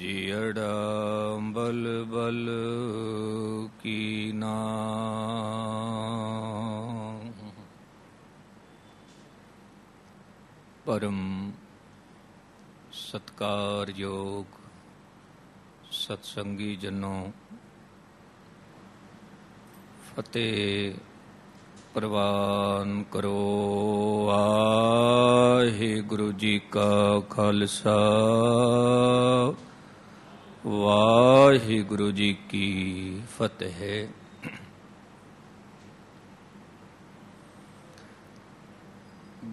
जियड़ा बल बल की ना परम सत्कार योग सत्संगी जनों फतेह ਪ੍ਰਵਾਨ ਕਰੋ ਗੁਰੂ ਜੀ ਕਾ ਖਾਲਸਾ ਵਾਹਿਗੁਰੂ ਜੀ ਕੀ ਫਤਿਹ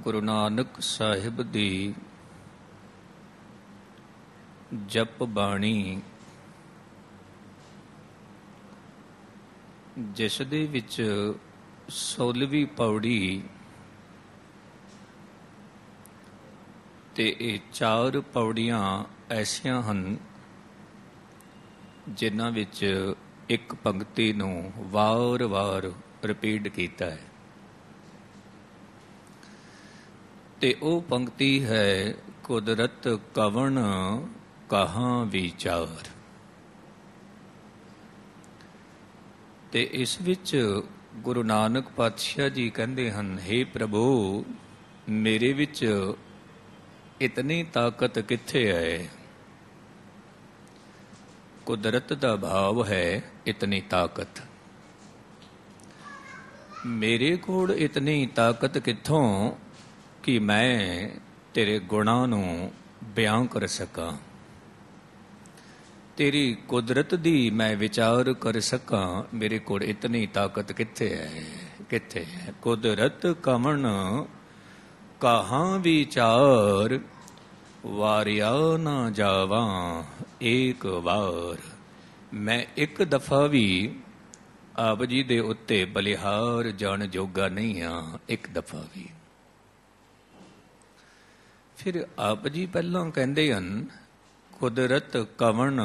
ਗੁਰੂ ਨਾਨਕ ਸਾਹਿਬ ਦੀ ਜਪ ਬਾਣੀ ਜਿਸ ਦੇ ਵਿੱਚ 16ਵੀਂ ਪੌੜੀ ਤੇ ਇਹ ਚਾਰ ਪੌੜੀਆਂ ਐਸੀਆਂ ਹਨ ਜਿਨ੍ਹਾਂ ਵਿੱਚ ਇੱਕ ਪੰਕਤੀ ਨੂੰ ਵਾਰ-ਵਾਰ ਰਿਪੀਟ ਕੀਤਾ ਹੈ ਤੇ ਉਹ ਪੰਕਤੀ ਹੈ ਕੁਦਰਤ ਕਵਣ ਕਹਾ ਵਿਚਾਰ ਤੇ ਇਸ ਵਿੱਚ ਗੁਰੂ ਨਾਨਕ ਪਾਤਸ਼ਾਹ ਜੀ ਕਹਿੰਦੇ ਹਨ हे ਪ੍ਰਭੂ ਮੇਰੇ ਵਿੱਚ ਇਤਨੀ ਤਾਕਤ ਕਿੱਥੇ ਹੈ ਕੁਦਰਤ ਦਾ ਭਾਵ ਹੈ ਇਤਨੀ ਤਾਕਤ ਮੇਰੇ ਕੋਲ ਇਤਨੀ ਤਾਕਤ ਕਿੱਥੋਂ ਕਿ ਮੈਂ ਤੇਰੇ ਗੁਣਾਂ ਨੂੰ ਬਿਆਨ ਕਰ ਸਕਾਂ ਤੇਰੀ ਕੁਦਰਤ ਦੀ ਮੈਂ ਵਿਚਾਰ ਕਰ ਸਕਾਂ ਮੇਰੇ ਕੋਲ ਇਤਨੀ ਤਾਕਤ ਕਿੱਥੇ ਹੈ ਕਿੱਥੇ ਹੈ ਕੁਦਰਤ ਕਮਣ ਕਹਾਂ ਵਿਚਾਰ ਵਾਰਿਆ ਨਾ ਜਾਵਾਂ ਇੱਕ ਵਾਰ ਮੈਂ ਇੱਕ ਦਫਾ ਵੀ ਆਪ ਜੀ ਦੇ ਉੱਤੇ ਬਲਿਹਾਰ ਜਾਣ ਜੋਗਾ ਨਹੀਂ ਆ ਇੱਕ ਦਫਾ ਵੀ ਫਿਰ ਆਪ ਜੀ ਪਹਿਲਾਂ ਕਹਿੰਦੇ ਹਨ ਕੁਦਰਤ ਕਵਣ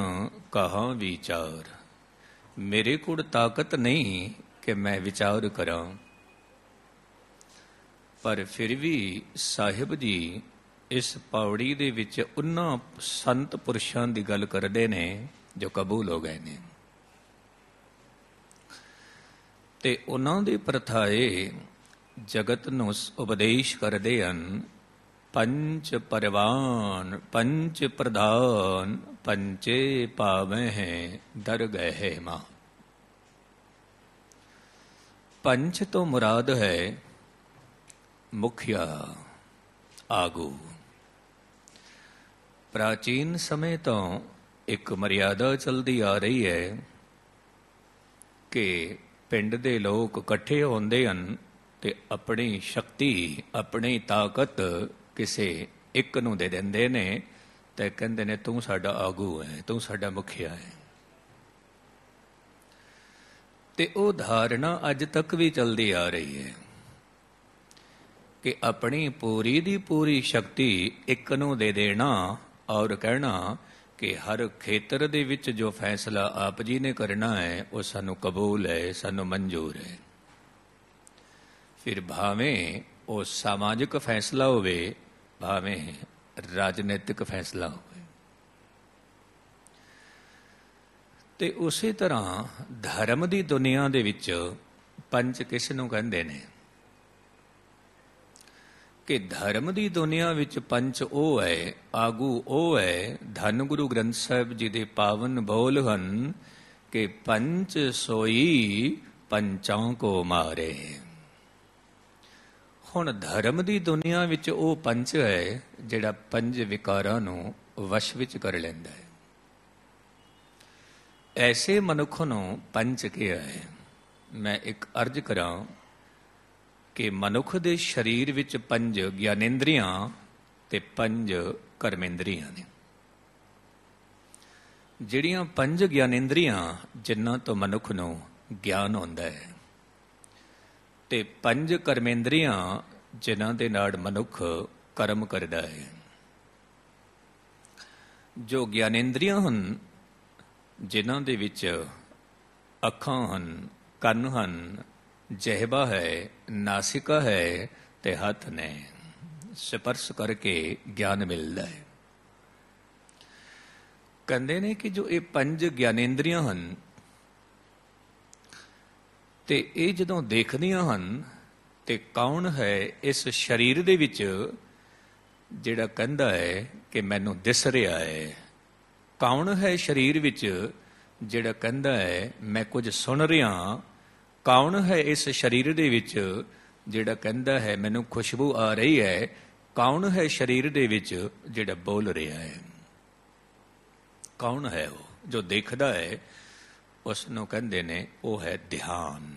ਕਹਾ ਵਿਚਾਰ ਮੇਰੇ ਕੋਲ ਤਾਕਤ ਨਹੀਂ ਕਿ ਮੈਂ ਵਿਚਾਰ ਕਰਾਂ ਪਰ ਫਿਰ ਵੀ ਸਾਹਿਬ ਜੀ ਇਸ ਪੌੜੀ ਦੇ ਵਿੱਚ ਉਹਨਾਂ ਸੰਤ ਪੁਰਸ਼ਾਂ ਦੀ ਗੱਲ ਕਰਦੇ ਨੇ ਜੋ ਕਬੂਲ ਹੋ ਗਏ ਨੇ ਤੇ ਉਹਨਾਂ ਦੀ ਪ੍ਰਥਾਏ ਜਗਤ ਨੂੰ ਉਪਦੇਸ਼ ਕਰਦੇ ਹਨ ਪੰਚ ਪਰਵਾਨ ਪੰਚ ਪ੍ਰਧਾਨ ਪੰਚੇ ਪਾਵੇਂ ਹੈ ਦਰ ਗਏ ਹੈ ਮਾਂ पंच तो मुराद है मुखिया आगू प्राचीन समय तो ਇੱਕ ਮਰਿਆਦਾ ਚਲਦੀ ਆ ਰਹੀ ਹੈ ਕਿ ਪਿੰਡ ਦੇ ਲੋਕ ਇਕੱਠੇ ਹੁੰਦੇ ਹਨ ਤੇ ਆਪਣੀ ਸ਼ਕਤੀ ਆਪਣੀ ਤਾਕਤ ਕਿਸੇ ਇੱਕ ਨੂੰ ਦੇ ਦਿੰਦੇ ਨੇ ਤੇ ਕਹਿੰਦੇ ਨੇ ਤੂੰ ਸਾਡਾ ਆਗੂ ਹੈ ਤੂੰ ਸਾਡਾ ਮੁਖੀਆ ਹੈ ਤੇ ਉਹ ਧਾਰਨਾ ਅੱਜ ਤੱਕ ਵੀ ਚੱਲਦੀ ਆ ਰਹੀ ਹੈ ਕਿ ਆਪਣੀ ਪੂਰੀ ਦੀ ਪੂਰੀ ਸ਼ਕਤੀ ਇੱਕ ਨੂੰ ਦੇ ਦੇਣਾ ਔਰ ਕਹਿਣਾ ਕਿ ਹਰ ਖੇਤਰ ਦੇ ਵਿੱਚ ਜੋ ਫੈਸਲਾ ਆਪ ਜੀ ਨੇ ਕਰਨਾ ਹੈ ਉਹ ਸਾਨੂੰ ਕਬੂਲ ਹੈ ਸਾਨੂੰ ਮਨਜ਼ੂਰ ਹੈ ਫਿਰ ਭਾਵੇਂ ਉਹ ਸਮਾਜਿਕ ਫੈਸਲਾ ਹੋਵੇ ਭਾਵੇਂ ਰਾਜਨੀਤਿਕ ਫੈਸਲਾ ਹੋਵੇ ਤੇ ਉਸੇ ਤਰ੍ਹਾਂ ਧਰਮ ਦੀ ਦੁਨੀਆ ਦੇ ਵਿੱਚ ਪੰਜ ਕਿਸ ਨੂੰ ਕਹਿੰਦੇ ਨੇ ਕਿ ਧਰਮ ਦੀ ਦੁਨੀਆ ਵਿੱਚ ਪੰਜ ਉਹ ਹੈ ਆਗੂ ਉਹ ਹੈ ਧੰਨ ਗੁਰੂ ਗ੍ਰੰਥ ਸਾਹਿਬ ਜੀ ਦੇ ਪਾਵਨ ਬੋਲ ਹਨ ਕਿ ਪੰਜ ਸੋਈ ਪੰਚਾਂ ਕੋ ਮਾਰੇ ਹੁਣ ਧਰਮ ਦੀ ਦੁਨੀਆ ਵਿੱਚ ਉਹ ਪੰਜ ਹੈ ਜਿਹੜਾ ਪੰਜ ਵਿਕਾਰਾਂ ਨੂੰ ਵਸ਼ ਵਿੱਚ ਕਰ ਲੈਂਦਾ ਹੈ ਐਸੇ ਮਨੁੱਖ ਨੂੰ ਪੰਜ ਕਿਹਾ ਹੈ ਮੈਂ ਇੱਕ ਅਰਜ਼ ਕਰਾਂ ਕਿ ਮਨੁੱਖ ਦੇ ਸਰੀਰ ਵਿੱਚ ਪੰਜ ਗਿਆਨੇਂਦਰੀਆਂ ਤੇ ਪੰਜ ਕਰਮੇਂਦਰੀਆਂ ਨੇ ਜਿਹੜੀਆਂ ਪੰਜ ਗਿਆਨੇਂਦਰੀਆਂ ਜਿਨ੍ਹਾਂ ਤੋਂ ਮਨੁੱਖ ਨੂੰ ਗਿਆਨ ਹੁੰਦਾ ਹੈ ਤੇ ਪੰਜ ਕਰਮੇਂਦਰੀਆਂ ਜਿਨ੍ਹਾਂ ਦੇ ਨਾਲ ਮਨੁੱਖ ਕਰਮ ਕਰਦਾ ਹੈ ਜੋ ਗਿਆਨੇਂਦਰੀਆਂ ਹਨ ਜਿਨ੍ਹਾਂ ਦੇ ਵਿੱਚ ਅੱਖਾਂ ਹਨ ਕੰਨ ਹਨ ਜਹਿਬਾ ਹੈ ਨਾਸਿਕਾ ਹੈ ਤੇ ਹੱਥ ਨੇ ਸਪਰਸ਼ ਕਰਕੇ ਗਿਆਨ ਮਿਲਦਾ ਹੈ ਕਹਿੰਦੇ ਨੇ ਕਿ ਜੋ ਇਹ ਪੰਜ ਗਿਆਨੇਂਦਰੀਆਂ ਹਨ ਤੇ ਇਹ ਜਦੋਂ ਦੇਖਦੀਆਂ ਹਨ ਤੇ ਕੌਣ ਹੈ ਇਸ ਸਰੀਰ ਦੇ ਵਿੱਚ ਜਿਹੜਾ ਕਹਿੰਦਾ ਹੈ ਕਿ ਮੈਨੂੰ ਦਿਸ ਰਿਹਾ ਹੈ ਕੌਣ ਹੈ ਸਰੀਰ ਵਿੱਚ ਜਿਹੜਾ ਕਹਿੰਦਾ ਹੈ ਮੈਂ ਕੁਝ ਸੁਣ ਰਿਹਾ ਕੌਣ ਹੈ ਇਸ ਸਰੀਰ ਦੇ ਵਿੱਚ ਜਿਹੜਾ ਕਹਿੰਦਾ ਹੈ ਮੈਨੂੰ ਖੁਸ਼ਬੂ ਆ ਰਹੀ ਹੈ ਕੌਣ ਹੈ ਸਰੀਰ ਦੇ ਵਿੱਚ ਜਿਹੜਾ ਬੋਲ ਰਿਹਾ ਹੈ ਕੌਣ ਹੈ ਉਹ ਜੋ ਦੇਖਦਾ ਹੈ ਉਸ ਨੂੰ ਕਹਿੰਦੇ ਨੇ ਉਹ ਹੈ ਧਿਆਨ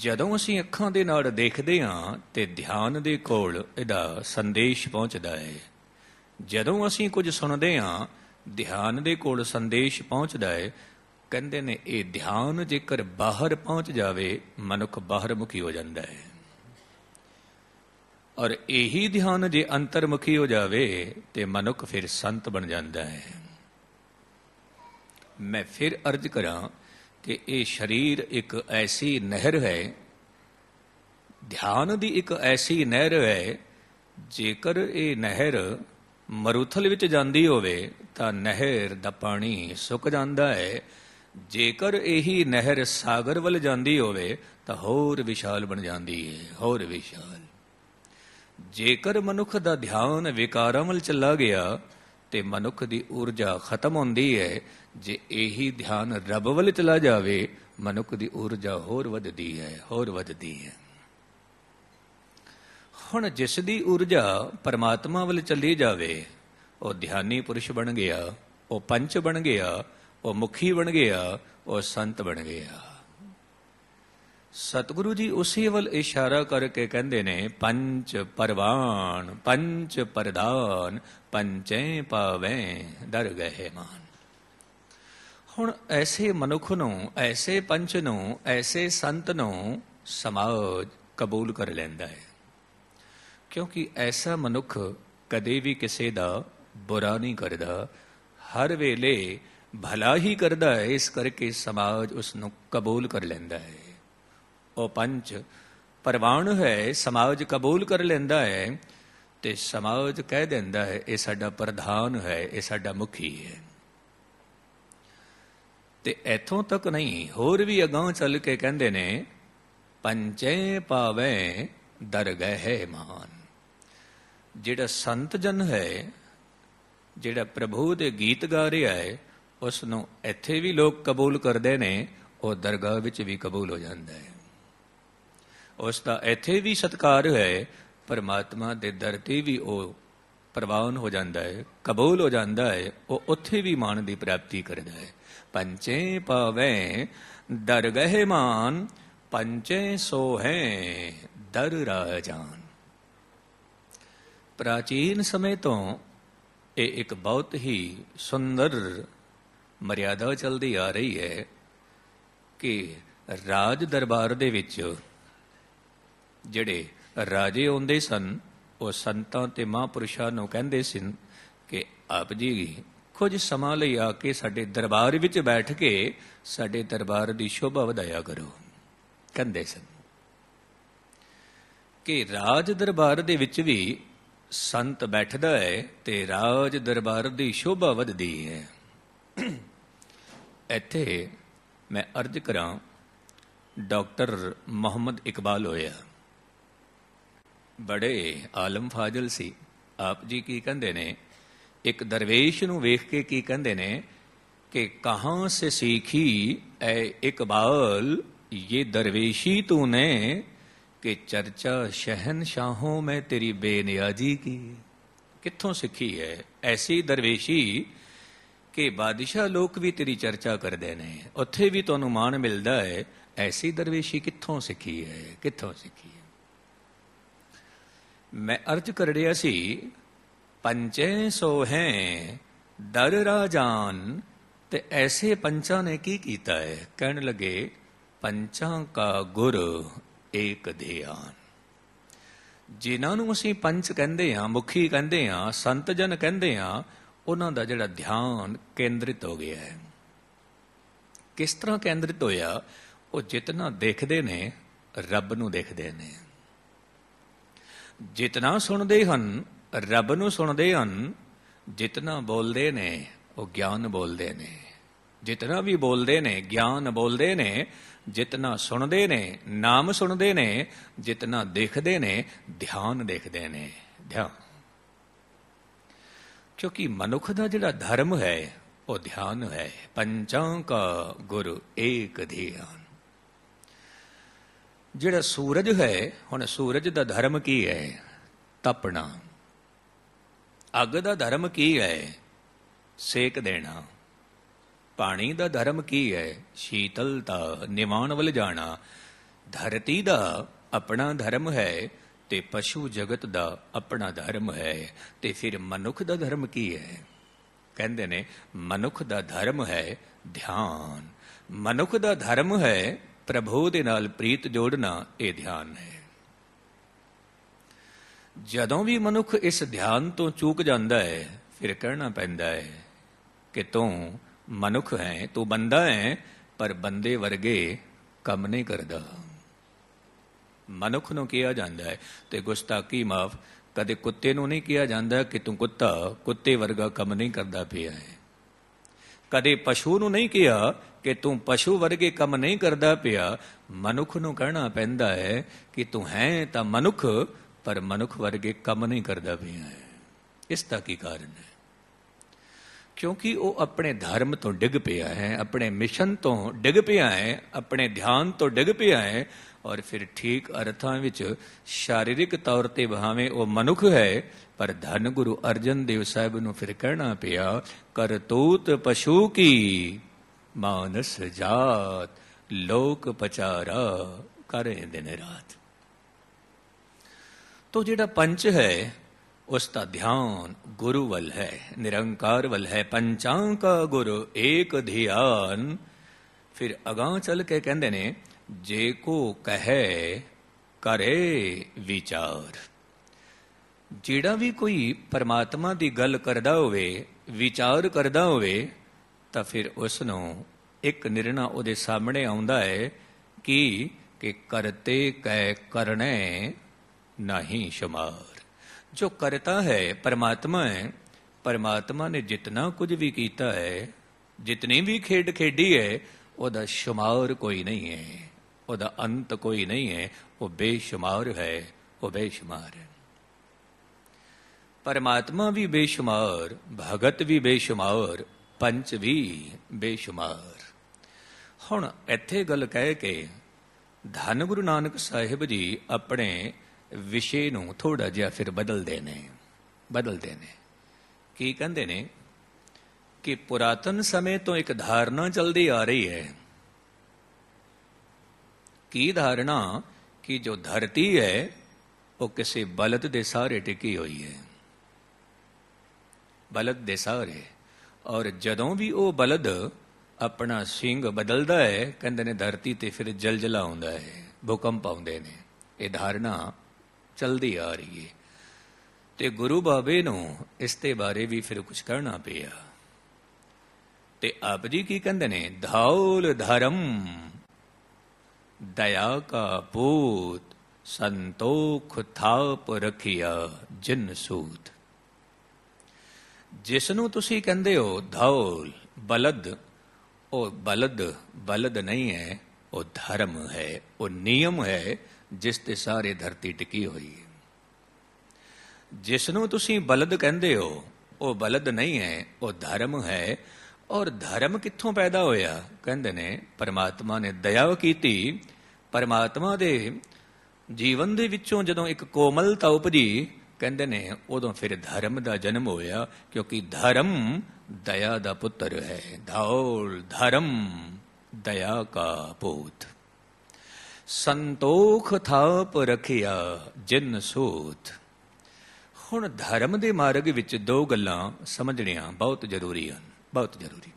ਜਦੋਂ ਅਸੀਂ ਅੱਖਾਂ ਦੇ ਨਾਲ ਦੇਖਦੇ ਹਾਂ ਤੇ ਧਿਆਨ ਦੇ ਕੋਲ ਇਹਦਾ ਸੰਦੇਸ਼ ਪਹੁੰਚਦਾ ਹੈ ਜਦੋਂ ਅਸੀਂ ਕੁਝ ਸੁਣਦੇ ਹਾਂ ਧਿਆਨ ਦੇ ਕੋਲ ਸੰਦੇਸ਼ ਪਹੁੰਚਦਾ ਹੈ ਕਹਿੰਦੇ ਨੇ ਇਹ ਧਿਆਨ ਜੇਕਰ ਬਾਹਰ ਪਹੁੰਚ ਜਾਵੇ ਮਨੁੱਖ ਬਾਹਰ ਮੁਖੀ ਹੋ ਜਾਂਦਾ ਹੈ ਔਰ ਇਹੀ ਧਿਆਨ ਜੇ ਅੰਤਰਮੁਖੀ ਹੋ ਜਾਵੇ ਤੇ ਮਨੁੱਖ ਫਿਰ ਸੰਤ ਬਣ ਜਾਂਦਾ ਹੈ ਮੈਂ ਫਿਰ ਅਰਜ਼ ਕਰਾਂ ਕਿ ਇਹ ਸਰੀਰ ਇੱਕ ਐਸੀ ਨਹਿਰ ਹੈ ਧਿਆਨ ਦੀ ਇੱਕ ਐਸੀ ਨਹਿਰ ਹੈ ਜੇਕਰ ਇਹ ਨਹਿਰ ਮਰੂਥਲ ਵਿੱਚ ਜਾਂਦੀ ਹੋਵੇ ਤਾਂ ਨਹਿਰ ਦਾ ਪਾਣੀ ਸੁੱਕ ਜਾਂਦਾ ਹੈ ਜੇਕਰ ਇਹੀ ਨਹਿਰ ਸਾਗਰ ਵੱਲ ਜਾਂਦੀ ਹੋਵੇ ਤਾਂ ਹੋਰ ਵਿਸ਼ਾਲ ਬਣ ਜਾਂਦੀ ਹੈ ਹੋਰ ਵਿਸ਼ਾਲ ਜੇਕਰ ਮਨੁੱਖ ਦਾ ਧਿਆਨ ਵਿਕਾਰਾਂ ਵੱਲ ਚਲਾ ਗਿਆ ਤੇ ਮਨੁੱਖ ਦੀ ਊਰਜਾ ਖਤਮ ਹੁੰਦੀ ਹੈ ਜੇ ਇਹੀ ਧਿਆਨ ਰੱਬ ਵੱਲ ਚਲਾ ਜਾਵੇ ਮਨੁੱਖ ਦੀ ਊਰਜਾ ਹੋਰ ਵੱਧਦੀ ਹੈ ਹੋਰ ਵੱਧਦੀ ਹੈ ਹੁਣ ਜਿਸ ਦੀ ਊਰਜਾ ਪਰਮਾਤਮਾ ਵੱਲ ਚਲੀ ਜਾਵੇ ਉਹ ਧਿਆਨੀ ਪੁਰਸ਼ ਬਣ ਗਿਆ ਉਹ ਪੰਚ ਬਣ ਗਿਆ ਉਹ ਮੁਖੀ ਬਣ ਗਿਆ ਉਹ ਸੰਤ ਬਣ ਗਿਆ ਸਤਿਗੁਰੂ ਜੀ ਉਸੇ ਵੱਲ ਇਸ਼ਾਰਾ ਕਰਕੇ ਕਹਿੰਦੇ ਨੇ ਪੰਚ ਪਰਵਾਨ ਪੰਚ ਪਰਦਾਨ ਪੰਚੇ ਪਾਵੇਂ ਦਰਗਹਿ ਮਾਨ ਹੁਣ ਐਸੇ ਮਨੁੱਖ ਨੂੰ ਐਸੇ ਪੰਚ ਨੂੰ ਐਸੇ ਸੰਤ ਨੂੰ ਸਮਾਜ ਕਬੂਲ ਕਰ ਲੈਂਦਾ ਹੈ ਕਿਉਂਕਿ ਐਸਾ ਮਨੁੱਖ ਕਦੇ ਵੀ ਕਿਸੇ ਦਾ ਬੁਰਾ ਨਹੀਂ ਕਰਦਾ ਹਰ ਵੇਲੇ ਭਲਾ ਹੀ ਕਰਦਾ ਹੈ ਇਸ ਕਰਕੇ ਸਮਾਜ ਉਸ ਨੂੰ ਕਬੂਲ ਕਰ ਲੈਂਦਾ ਹੈ ਉਹ ਪੰਚ ਪਰਵਾਣ ਹੈ ਸਮਾਜ ਕਬੂਲ ਕਰ ਲੈਂਦਾ ਹੈ ਤੇ ਸਮਾਜ ਕਹਿ ਦਿੰਦਾ ਹੈ ਇਹ ਸਾਡਾ ਪ੍ਰਧਾਨ ਹੈ ਇਹ ਸਾਡਾ ਮੁਖੀ ਹੈ ਤੇ ਇਥੋਂ ਤੱਕ ਨਹੀਂ ਹੋਰ ਵੀ ਅਗਾਹ ਚੱਲ ਕੇ ਕਹਿੰਦੇ ਨੇ ਪੰਚੇ ਪਾਵੇ ਦਰਗਹਿ ਹੈ ਮਹਾਨ ਜਿਹੜਾ ਸੰਤ ਜਨ ਹੈ ਜਿਹੜਾ ਪ੍ਰਭੂ ਦੇ ਗੀਤ ਗਾ ਰਿਹਾ ਹੈ ਉਸ ਨੂੰ ਇੱਥੇ ਵੀ ਲੋਕ ਕਬੂਲ ਕਰਦੇ ਨੇ ਉਹ ਦਰਗਾਹ ਵਿੱਚ ਵੀ ਕਬੂਲ ਹੋ ਜਾਂਦਾ ਹੈ ਉਸ ਦਾ ਇੱਥੇ ਵੀ ਸਤਕਾਰ ਹੈ ਪਰਮਾਤਮਾ ਦੇ ਦਰ ਤੇ ਵੀ ਉਹ ਪ੍ਰਵਾਨ ਹੋ ਜਾਂਦਾ ਹੈ ਕਬੂਲ ਹੋ ਜਾਂਦਾ ਹੈ ਉਹ ਉੱਥੇ ਵੀ ਮਾਨ ਦੀ ਪ੍ਰਾਪਤੀ ਕਰਦਾ ਹੈ पंचे पवे दरगह मान पंचे सोहे दर राजान प्राचीन ਸਮੇਂ ਤੋਂ ਇਹ ਇੱਕ ਬਹੁਤ ਹੀ ਸੁੰਦਰ ਮਰਿਆਦਾ ਚਲਦੀ ਆ ਰਹੀ ਹੈ ਕਿ ਰਾਜ ਦਰਬਾਰ ਦੇ ਵਿੱਚ ਜਿਹੜੇ ਰਾਜੇ ਆਉਂਦੇ ਸਨ ਉਹ ਸੰਤਾਂ ਤੇ ਮਹਾਪੁਰਸ਼ਾਂ ਨੂੰ ਕਹਿੰਦੇ ਸਨ ਕਿ ਆਪ ਜੀ ਕੁਝ ਸਮਾਂ ਲਈ ਆ ਕੇ ਸਾਡੇ ਦਰਬਾਰ ਵਿੱਚ ਬੈਠ ਕੇ ਸਾਡੇ ਦਰਬਾਰ ਦੀ ਸ਼ੋਭਾ ਵਧਾਇਆ ਕਰੋ ਕੰਦੇ ਸਨ ਕਿ ਰਾਜ ਦਰਬਾਰ ਦੇ ਵਿੱਚ ਵੀ ਸੰਤ ਬੈਠਦਾ ਹੈ ਤੇ ਰਾਜ ਦਰਬਾਰ ਦੀ ਸ਼ੋਭਾ ਵਧਦੀ ਹੈ ਇੱਥੇ ਮੈਂ ਅਰਜ਼ ਕਰਾਂ ਡਾਕਟਰ ਮੁਹੰਮਦ ਇਕਬਾਲ ਹੋਇਆ ਬੜੇ ਆਲਮ ਫਾਜ਼ਲ ਸੀ ਆਪ ਜੀ ਕੀ ਕਹਿੰਦੇ ਨੇ ਇੱਕ ਦਰਵੇਸ਼ ਨੂੰ ਵੇਖ ਕੇ ਕੀ ਕਹਿੰਦੇ ਨੇ ਕਿ ਕਹਾਂ ਸੇ ਸਿੱਖੀ ਐ ਇਕਬਾਲ ਇਹ ਦਰਵੇਸ਼ੀ ਤੂੰ ਨੇ ਕਿ ਚਰਚਾ ਸ਼ਹਿਨशाहੋਂ ਮੈਂ ਤੇਰੀ ਬੇਨਿਆਜੀ ਕੀ ਕਿੱਥੋਂ ਸਿੱਖੀ ਹੈ ਐਸੀ ਦਰਵੇਸ਼ੀ ਕਿ ਬਾਦਸ਼ਾਹ ਲੋਕ ਵੀ ਤੇਰੀ ਚਰਚਾ ਕਰਦੇ ਨੇ ਉੱਥੇ ਵੀ ਤੁਹਾਨੂੰ ਮਾਣ ਮਿਲਦਾ ਹੈ ਐਸੀ ਦਰਵੇਸ਼ੀ ਕਿੱਥੋਂ ਸਿੱਖੀ ਹੈ ਕਿੱਥੋਂ ਸਿੱਖੀ ਹੈ ਮੈਂ ਅਰਜ ਕਰ ਰਿਹਾ ਸੀ ਪੰਚੇ ਸੋ ਹੈ ਦਰ ਰਾਜਾਨ ਤੇ ਐਸੇ ਪੰਚਾਂ ਨੇ ਕੀ ਕੀਤਾ ਹੈ ਕਹਿਣ ਲਗੇ ਪੰਚਾਂ ਕਾ ਗੁਰ ਏਕ ਧਿਆਨ ਜਿਨ੍ਹਾਂ ਨੂੰ ਅਸੀਂ ਪੰਚ ਕਹਿੰਦੇ ਹਾਂ ਮੁਖੀ ਕਹਿੰਦੇ ਹਾਂ ਸੰਤ ਜਨ ਕਹਿੰਦੇ ਹਾਂ ਉਹਨਾਂ ਦਾ ਜਿਹੜਾ ਧਿਆਨ ਕੇਂਦਰਿਤ ਹੋ ਗਿਆ ਹੈ ਕਿਸ ਤਰ੍ਹਾਂ ਕੇਂਦਰਿਤ ਹੋਇਆ ਉਹ ਜਿਤਨਾ ਦੇਖਦੇ ਨੇ ਰੱਬ ਨੂੰ ਦੇਖਦੇ ਨੇ ਜਿਤਨਾ ਸੁਣਦੇ ਹਨ ਰੱਬ ਨੂੰ ਸੁਣਦੇ ਹਨ ਜਿਤਨਾ ਬੋਲਦੇ ਨੇ ਉਹ ਗਿਆਨ ਬੋਲਦੇ ਨੇ ਜਿਤਨਾ ਵੀ ਬੋਲਦੇ ਨੇ ਗਿਆਨ ਬੋਲਦੇ ਨੇ ਜਿਤਨਾ ਸੁਣਦੇ ਨੇ ਨਾਮ ਸੁਣਦੇ ਨੇ ਜਿਤਨਾ ਦੇਖਦੇ ਨੇ ਧਿਆਨ ਦੇਖਦੇ ਨੇ ਧਿਆਨ ਕਿਉਂਕਿ ਮਨੁੱਖ ਦਾ ਜਿਹੜਾ ਧਰਮ ਹੈ ਉਹ ਧਿਆਨ ਹੈ ਪੰਚਾਂ ਕਾ ਗੁਰੂ ਏਕ ਧਿਆਨ ਜਿਹੜਾ ਸੂਰਜ ਹੈ ਹੁਣ ਸੂਰਜ ਦਾ ਧਰਮ ਕੀ ਹੈ ਤਪਣਾ ਅੱਗ ਦਾ ਧਰਮ ਕੀ ਹੈ ਸੇਕ ਦੇਣਾ ਪਾਣੀ ਦਾ ਧਰਮ ਕੀ ਹੈ ਸ਼ੀਤਲਤਾ ਨਿਵਾਣ ਵੱਲ ਜਾਣਾ ਧਰਤੀ ਦਾ ਆਪਣਾ ਧਰਮ ਹੈ ਤੇ ਪਸ਼ੂ ਜਗਤ ਦਾ ਆਪਣਾ ਧਰਮ ਹੈ ਤੇ ਫਿਰ ਮਨੁੱਖ ਦਾ ਧਰਮ ਕੀ ਹੈ ਕਹਿੰਦੇ ਨੇ ਮਨੁੱਖ ਦਾ ਧਰਮ ਹੈ ਧਿਆਨ ਮਨੁੱਖ ਦਾ ਧਰਮ ਹੈ ਪ੍ਰਭੂ ਦੇ ਨਾਲ ਪ੍ਰੀਤ ਜੋੜਨਾ ਇਹ ਧਿਆਨ ਹੈ ਜਦੋਂ ਵੀ ਮਨੁੱਖ ਇਸ ਧਿਆਨ ਤੋਂ ਚੂਕ ਜਾਂਦਾ ਹੈ ਫਿਰ ਕਹਿਣਾ ਪੈਂਦਾ ਹੈ ਕਿ ਤੂੰ ਮਨੁੱਖ ਹੈ ਤੂੰ ਬੰਦਾ ਹੈ ਪਰ ਬੰਦੇ ਵਰਗੇ ਕੰਮ ਨਹੀਂ ਕਰਦਾ ਮਨੁੱਖ ਨੂੰ ਕਿਹਾ ਜਾਂਦਾ ਹੈ ਤੇ ਗੁਸਤਾਖੀ ਮਾਫ ਕਦੇ ਕੁੱਤੇ ਨੂੰ ਨਹੀਂ ਕਿਹਾ ਜਾਂਦਾ ਕਿ ਤੂੰ ਕੁੱਤਾ ਕੁੱਤੇ ਵਰਗਾ ਕੰਮ ਨਹੀਂ ਕਰਦਾ ਪਿਆ ਹੈ ਕਦੇ ਪਸ਼ੂ ਨੂੰ ਨਹੀਂ ਕਿਹਾ ਕਿ ਤੂੰ ਪਸ਼ੂ ਵਰਗੇ ਕੰਮ ਨਹੀਂ ਕਰਦਾ ਪਿਆ ਮਨੁੱਖ ਨੂੰ ਕਹਿਣਾ ਪੈਂਦਾ ਹੈ ਕਿ ਤੂੰ ਹੈ ਤਾਂ ਮਨੁੱਖ ਪਰ ਮਨੁੱਖ ਵਰਗੇ ਕੰਮ ਨਹੀਂ ਕਰਦਾ ਪਿਆ ਹੈ ਇਸ ਦਾ ਕੀ ਕਾਰਨ ਹੈ ਕਿਉਂਕਿ ਉਹ ਆਪਣੇ ਧਰਮ ਤੋਂ ਡਿੱਗ ਪਿਆ ਹੈ ਆਪਣੇ ਮਿਸ਼ਨ ਤੋਂ ਡਿੱਗ ਪਿਆ ਹੈ ਆਪਣੇ ਧਿਆਨ ਤੋਂ ਡਿੱਗ ਪਿਆ ਹੈ ਔਰ ਫਿਰ ਠੀਕ ਅਰਥਾਂ ਵਿੱਚ ਸ਼ਾਰੀਰਿਕ ਤੌਰ ਤੇ ਭਾਵੇਂ ਉਹ ਮਨੁੱਖ ਹੈ ਪਰ ਧੰਨ ਗੁਰੂ ਅਰਜਨ ਦੇਵ ਸਾਹਿਬ ਨੂੰ ਫਿਰ ਕਹਿਣਾ ਪਿਆ ਕਰਤੂਤ ਪਸ਼ੂ ਕੀ ਮਾਨਸ ਜਾਤ ਲੋਕ ਪਚਾਰਾ ਕਰੇ ਦਿਨ ਰਾਤ ਤੋ ਜਿਹੜਾ ਪੰਚ ਹੈ ਉਸ ਦਾ ਧਿਆਨ ਗੁਰੂ ਵੱਲ ਹੈ ਨਿਰੰਕਾਰ ਵੱਲ ਹੈ ਪੰਚਾਂ ਕਾ ਗੁਰੂ ਏਕ ਧਿਆਨ ਫਿਰ ਅਗਾਹ ਚੱਲ ਕੇ ਕਹਿੰਦੇ ਨੇ ਜੇ ਕੋ ਕਹੇ ਕਰੇ ਵਿਚਾਰ ਜਿਹੜਾ ਵੀ ਕੋਈ ਪਰਮਾਤਮਾ ਦੀ ਗੱਲ ਕਰਦਾ ਹੋਵੇ ਵਿਚਾਰ ਕਰਦਾ ਹੋਵੇ ਤਾਂ ਫਿਰ ਉਸ ਨੂੰ ਇੱਕ ਨਿਰਣਾ ਉਹਦੇ ਸਾਹਮਣੇ ਆਉਂਦਾ ਹੈ ਕਿ ਕਿ ਕਰਤੇ ਕੈ ਕਰਨੇ नहीं शुमार ਜੋ ਕਰਤਾ ਹੈ ਪਰਮਾਤਮਾ ਹੈ ਪਰਮਾਤਮਾ ਨੇ ਜਿਤਨਾ ਕੁਝ ਵੀ ਕੀਤਾ ਹੈ ਜਿਤਨੀ ਵੀ ਖੇਡ ਖੇਡੀ ਹੈ ਉਹਦਾ ਸ਼ੁਮਾਰ ਕੋਈ ਨਹੀਂ ਹੈ ਉਹਦਾ ਅੰਤ ਕੋਈ ਨਹੀਂ ਹੈ ਉਹ ਬੇਸ਼ੁਮਾਰ ਹੈ ਉਹ ਬੇਸ਼ੁਮਾਰ ਹੈ ਪਰਮਾਤਮਾ ਵੀ ਬੇਸ਼ੁਮਾਰ ਭਗਤ ਵੀ ਬੇਸ਼ੁਮਾਰ ਪੰਚ ਵੀ ਬੇਸ਼ੁਮਾਰ ਹੁਣ ਇੱਥੇ ਗੱਲ ਕਹਿ ਕੇ ਧੰਨ ਗੁਰੂ ਨਾਨਕ ਸਾਹਿਬ ਜੀ ਆਪਣੇ ਵਿਸ਼ੇ ਨੂੰ ਥੋੜਾ ਜਿਹਾ ਫਿਰ ਬਦਲਦੇ ਨੇ ਬਦਲਦੇ ਨੇ ਕੀ ਕਹਿੰਦੇ ਨੇ ਕਿ ਪੁਰਾਤਨ ਸਮੇਂ ਤੋਂ ਇੱਕ ਧਾਰਨਾ ਚੱਲਦੀ ਆ ਰਹੀ ਹੈ ਕੀ ਧਾਰਨਾ ਕਿ ਜੋ ਧਰਤੀ ਹੈ ਉਹ ਕਿਸੇ ਬਲਦ ਦੇ ਸਾਰੇ ਟਿਕੀ ਹੋਈ ਹੈ ਬਲਦ ਦੇ ਸਾਰੇ ਔਰ ਜਦੋਂ ਵੀ ਉਹ ਬਲਦ ਆਪਣਾ ਸਿੰਘ ਬਦਲਦਾ ਹੈ ਕਹਿੰਦੇ ਨੇ ਧਰਤੀ ਤੇ ਫਿਰ ਜਲਜਲਾ ਹੁੰਦਾ ਹੈ ਭੂਕੰਪ ਆਉਂਦੇ ਨੇ ਇਹ ਧਾਰਨਾ ਚਲਦੀ ਆ ਰਹੀ ਹੈ ਤੇ ਗੁਰੂ ਬਾਬੇ ਨੂੰ ਇਸ ਤੇ ਬਾਰੇ ਵੀ ਫਿਰ ਕੁਝ ਕਰਨਾ ਪਿਆ ਤੇ ਆਪ ਜੀ ਕੀ ਕਹਿੰਦੇ ਨੇ ਧਾਉਲ ਧਰਮ ਦਇਆ ਕਾ ਪੂਤ ਸੰਤੋਖ ਥਾਪ ਰਖਿਆ ਜਿਨ ਸੂਤ ਜਿਸ ਨੂੰ ਤੁਸੀਂ ਕਹਿੰਦੇ ਹੋ ਧੌਲ ਬਲਦ ਉਹ ਬਲਦ ਬਲਦ ਨਹੀਂ ਹੈ ਉਹ ਧਰਮ ਹੈ ਉਹ ਨਿਯਮ ਹੈ ਜਿਸ ਤੇ ਸਾਰੇ ਧਰਤੀ ਟਿਕੀ ਹੋਈ ਹੈ ਜਿਸ ਨੂੰ ਤੁਸੀਂ ਬਲਦ ਕਹਿੰਦੇ ਹੋ ਉਹ ਬਲਦ ਨਹੀਂ ਹੈ ਉਹ ਧਰਮ ਹੈ ਔਰ ਧਰਮ ਕਿੱਥੋਂ ਪੈਦਾ ਹੋਇਆ ਕਹਿੰਦੇ ਨੇ ਪਰਮਾਤਮਾ ਨੇ ਦਇਆ ਕੀਤੀ ਪਰਮਾਤਮਾ ਦੇ ਜੀਵਨ ਦੇ ਵਿੱਚੋਂ ਜਦੋਂ ਇੱਕ ਕੋਮਲਤਾ ਉਪਜੀ ਕਹਿੰਦੇ ਨੇ ਉਦੋਂ ਫਿਰ ਧਰਮ ਦਾ ਜਨਮ ਹੋਇਆ ਕਿਉਂਕਿ ਧਰਮ ਦਇਆ ਦਾ ਪੁੱਤਰ ਹੈ ਧੌਲ ਧਰਮ ਦਇਆ ਕਾ ਪੁੱਤਰ ਸੰਤੋਖ ਥਾਪ ਰਖਿਆ ਜਿਨ ਸੂਤ ਹੁਣ ਧਰਮ ਦੇ ਮਾਰਗ ਵਿੱਚ ਦੋ ਗੱਲਾਂ ਸਮਝਣੀਆਂ ਬਹੁਤ ਜ਼ਰੂਰੀ ਹਨ ਬਹੁਤ ਜ਼ਰੂਰੀ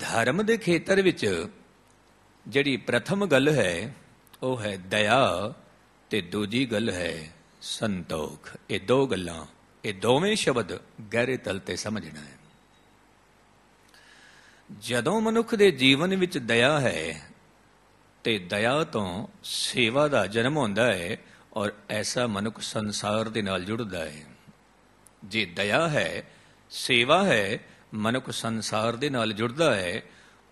ਧਰਮ ਦੇ ਖੇਤਰ ਵਿੱਚ ਜਿਹੜੀ ਪ੍ਰਥਮ ਗੱਲ ਹੈ ਉਹ ਹੈ ਦਇਆ ਤੇ ਦੂਜੀ ਗੱਲ ਹੈ ਸੰਤੋਖ ਇਹ ਦੋ ਗੱਲਾਂ ਇਹ ਦੋਵੇਂ ਸ਼ਬਦ ਗਹਿਰੇ ਤਲ ਤੇ ਸਮਝਣਾ ਹੈ ਜਦੋਂ ਮਨੁੱਖ ਦੇ ਜੀਵਨ ਵਿੱਚ ਦਇਆ ਹੈ ਤੇ ਦਇਆ ਤੋਂ ਸੇਵਾ ਦਾ ਜਨਮ ਹੁੰਦਾ ਹੈ ਔਰ ਐਸਾ ਮਨੁੱਖ ਸੰਸਾਰ ਦੇ ਨਾਲ ਜੁੜਦਾ ਹੈ ਜੇ ਦਇਆ ਹੈ ਸੇਵਾ ਹੈ ਮਨੁੱਖ ਸੰਸਾਰ ਦੇ ਨਾਲ ਜੁੜਦਾ ਹੈ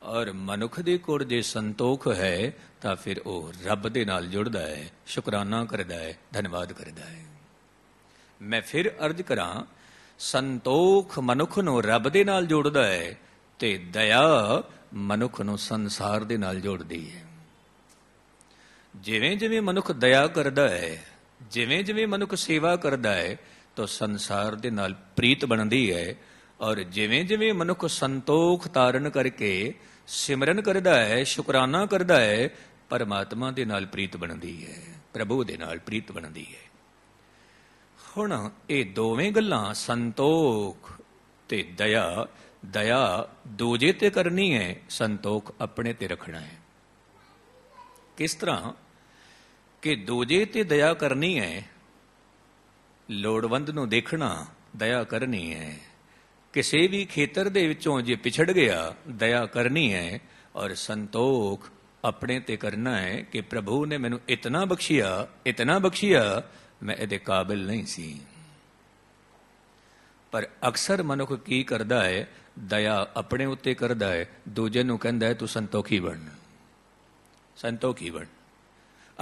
ਔਰ ਮਨੁੱਖ ਦੇ ਕੋਲ ਜੇ ਸੰਤੋਖ ਹੈ ਤਾਂ ਫਿਰ ਉਹ ਰੱਬ ਦੇ ਨਾਲ ਜੁੜਦਾ ਹੈ ਸ਼ੁਕਰਾਨਾ ਕਰਦਾ ਹੈ ਧੰਨਵਾਦ ਕਰਦਾ ਹੈ ਮੈਂ ਫਿਰ ਅਰਜ਼ ਕਰਾਂ ਸੰਤੋਖ ਮਨੁੱਖ ਨੂੰ ਰੱਬ ਦੇ ਨਾਲ ਜੋੜਦਾ ਹੈ ਤੇ ਦਇਆ ਮਨੁੱਖ ਨੂੰ ਸੰਸਾਰ ਦੇ ਨਾਲ ਜੋੜਦੀ ਹੈ ਜਿਵੇਂ ਜਿਵੇਂ ਮਨੁੱਖ ਦਇਆ ਕਰਦਾ ਹੈ ਜਿਵੇਂ ਜਿਵੇਂ ਮਨੁੱਖ ਸੇਵਾ ਕਰਦਾ ਹੈ ਤਾਂ ਸੰਸਾਰ ਦੇ ਨਾਲ ਪ੍ਰੀਤ ਬਣਦੀ ਹੈ ਔਰ ਜਿਵੇਂ ਜਿਵੇਂ ਮਨੁੱਖ ਸੰਤੋਖ ਤਾਰਨ ਕਰਕੇ ਸਿਮਰਨ ਕਰਦਾ ਹੈ ਸ਼ੁਕਰਾਨਾ ਕਰਦਾ ਹੈ ਪਰਮਾਤਮਾ ਦੇ ਨਾਲ ਪ੍ਰੀਤ ਬਣਦੀ ਹੈ ਪ੍ਰਭੂ ਦੇ ਨਾਲ ਪ੍ਰੀਤ ਬਣਦੀ ਹੈ ਹੁਣ ਇਹ ਦੋਵੇਂ ਗੱਲਾਂ ਸੰਤੋਖ ਤੇ ਦਇਆ ਦਇਆ ਦੂਜੇ ਤੇ ਕਰਨੀ ਹੈ ਸੰਤੋਖ ਆਪਣੇ ਤੇ ਰੱਖਣਾ ਹੈ ਕਿਸ ਤਰ੍ਹਾਂ ਕਿ ਦੂਜੇ ਤੇ ਦਇਆ ਕਰਨੀ ਹੈ ਲੋੜਵੰਦ ਨੂੰ ਦੇਖਣਾ ਦਇਆ ਕਰਨੀ ਹੈ ਕਿਸੇ ਵੀ ਖੇਤਰ ਦੇ ਵਿੱਚੋਂ ਜੇ ਪਿਛੜ ਗਿਆ ਦਇਆ ਕਰਨੀ ਹੈ ਔਰ ਸੰਤੋਖ ਆਪਣੇ ਤੇ ਕਰਨਾ ਹੈ ਕਿ ਪ੍ਰਭੂ ਨੇ ਮੈਨੂੰ ਇਤਨਾ ਬਖਸ਼ਿਆ ਇਤਨਾ ਬਖਸ਼ਿਆ ਮੈਂ ਇਹਦੇ ਕਾਬਿਲ ਨਹੀਂ ਸੀ ਪਰ ਅਕਸਰ ਮਨੁੱਖ ਕੀ ਕਰਦਾ ਹੈ ਦਇਆ ਆਪਣੇ ਉੱਤੇ ਕਰਦਾ ਹੈ ਦੂਜੇ ਨੂੰ ਕਹਿੰਦਾ ਹੈ ਤੂੰ ਸੰਤੋਖੀ ਬਣ ਸੰਤੋਖੀ ਬਣ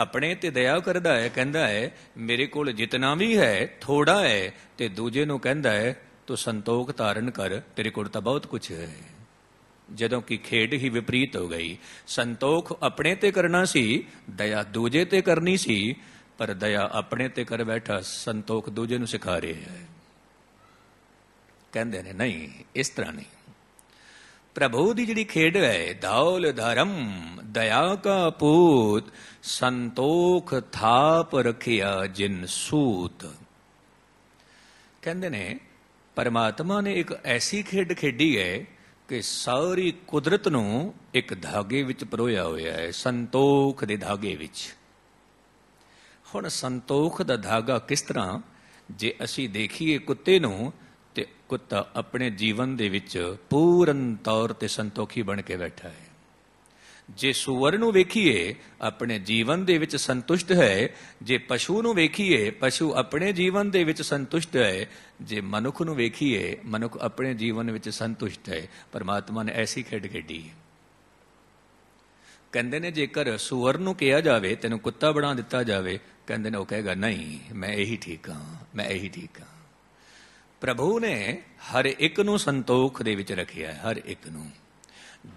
ਆਪਣੇ ਤੇ ਦਇਆ ਕਰਦਾ ਹੈ ਕਹਿੰਦਾ ਹੈ ਮੇਰੇ ਕੋਲ ਜਿਤਨਾ ਵੀ ਹੈ ਥੋੜਾ ਹੈ ਤੇ ਦੂਜੇ ਨੂੰ ਕਹਿੰਦਾ ਹੈ ਤੂੰ ਸੰਤੋਖ ਧਾਰਨ ਕਰ ਤੇਰੇ ਕੋਲ ਤਾਂ ਬਹੁਤ ਕੁਝ ਹੈ ਜਦੋਂ ਕਿ ਖੇਡ ਹੀ ਵਿਪਰੀਤ ਹੋ ਗਈ ਸੰਤੋਖ ਆਪਣੇ ਤੇ ਕਰਨਾ ਸੀ ਦਇਆ ਦੂਜੇ ਤੇ ਕਰਨੀ ਸੀ ਪਰ ਦਇਆ ਆਪਣੇ ਤੇ ਕਰ ਬੈਠਾ ਸੰਤੋਖ ਦੂਜੇ ਨੂੰ ਸਿਖਾ ਰਿਹਾ ਹੈ ਕਹਿੰਦੇ ਨੇ ਨਹੀਂ ਇਸ ਤਰ੍ਹਾਂ ਨਹੀਂ ਪ੍ਰਭੂ ਦੀ ਜਿਹੜੀ ਖੇਡ ਹੈ ਦੌਲ ਧਰਮ ਦਇਆ ਕਾ ਪੂਤ ਸੰਤੋਖ ਥਾਪ ਰਖਿਆ ਜਿਨ ਸੂਤ ਕਹਿੰਦੇ ਨੇ ਪਰਮਾਤਮਾ ਨੇ ਇੱਕ ਐਸੀ ਖੇਡ ਖੇਡੀ ਹੈ ਕਿ ਸਾਰੀ ਕੁਦਰਤ ਨੂੰ ਇੱਕ ਧਾਗੇ ਵਿੱਚ ਪਰੋਇਆ ਹੋਇਆ ਹੈ ਸੰਤੋਖ ਦੇ ਧਾਗੇ ਵਿੱਚ ਹੁਣ ਸੰਤੋਖ ਦਾ ਧਾਗਾ ਕਿਸ ਤਰ੍ਹਾਂ ਜੇ ਅਸੀਂ ਦੇਖੀਏ ਕੁੱਤੇ ਨੂੰ ਕੁੱਤਾ ਆਪਣੇ ਜੀਵਨ ਦੇ ਵਿੱਚ ਪੂਰਨ ਤੌਰ ਤੇ ਸੰਤੋਖੀ ਬਣ ਕੇ ਬੈਠਾ ਹੈ ਜੇ ਸੂਰ ਨੂੰ ਵੇਖੀਏ ਆਪਣੇ ਜੀਵਨ ਦੇ ਵਿੱਚ ਸੰਤੁਸ਼ਟ ਹੈ ਜੇ ਪਸ਼ੂ ਨੂੰ ਵੇਖੀਏ ਪਸ਼ੂ ਆਪਣੇ ਜੀਵਨ ਦੇ ਵਿੱਚ ਸੰਤੁਸ਼ਟ ਹੈ ਜੇ ਮਨੁੱਖ ਨੂੰ ਵੇਖੀਏ ਮਨੁੱਖ ਆਪਣੇ ਜੀਵਨ ਵਿੱਚ ਸੰਤੁਸ਼ਟ ਹੈ ਪਰਮਾਤਮਾ ਨੇ ਐਸੀ ਖੇਡ ਖੇਡੀ ਕਹਿੰਦੇ ਨੇ ਜੇਕਰ ਸੂਰ ਨੂੰ ਕਿਹਾ ਜਾਵੇ ਤੈਨੂੰ ਕੁੱਤਾ ਬਣਾ ਦਿੱਤਾ ਜਾਵੇ ਕਹਿੰਦੇ ਨੇ ਉਹ ਕਹੇਗਾ ਨਹੀਂ ਮੈਂ ਇਹੀ ਠੀਕ ਹਾਂ ਮੈਂ ਇਹੀ ਠੀਕ ਹਾਂ ਪ੍ਰਭੂ ਨੇ ਹਰ ਇੱਕ ਨੂੰ ਸੰਤੋਖ ਦੇ ਵਿੱਚ ਰੱਖਿਆ ਹੈ ਹਰ ਇੱਕ ਨੂੰ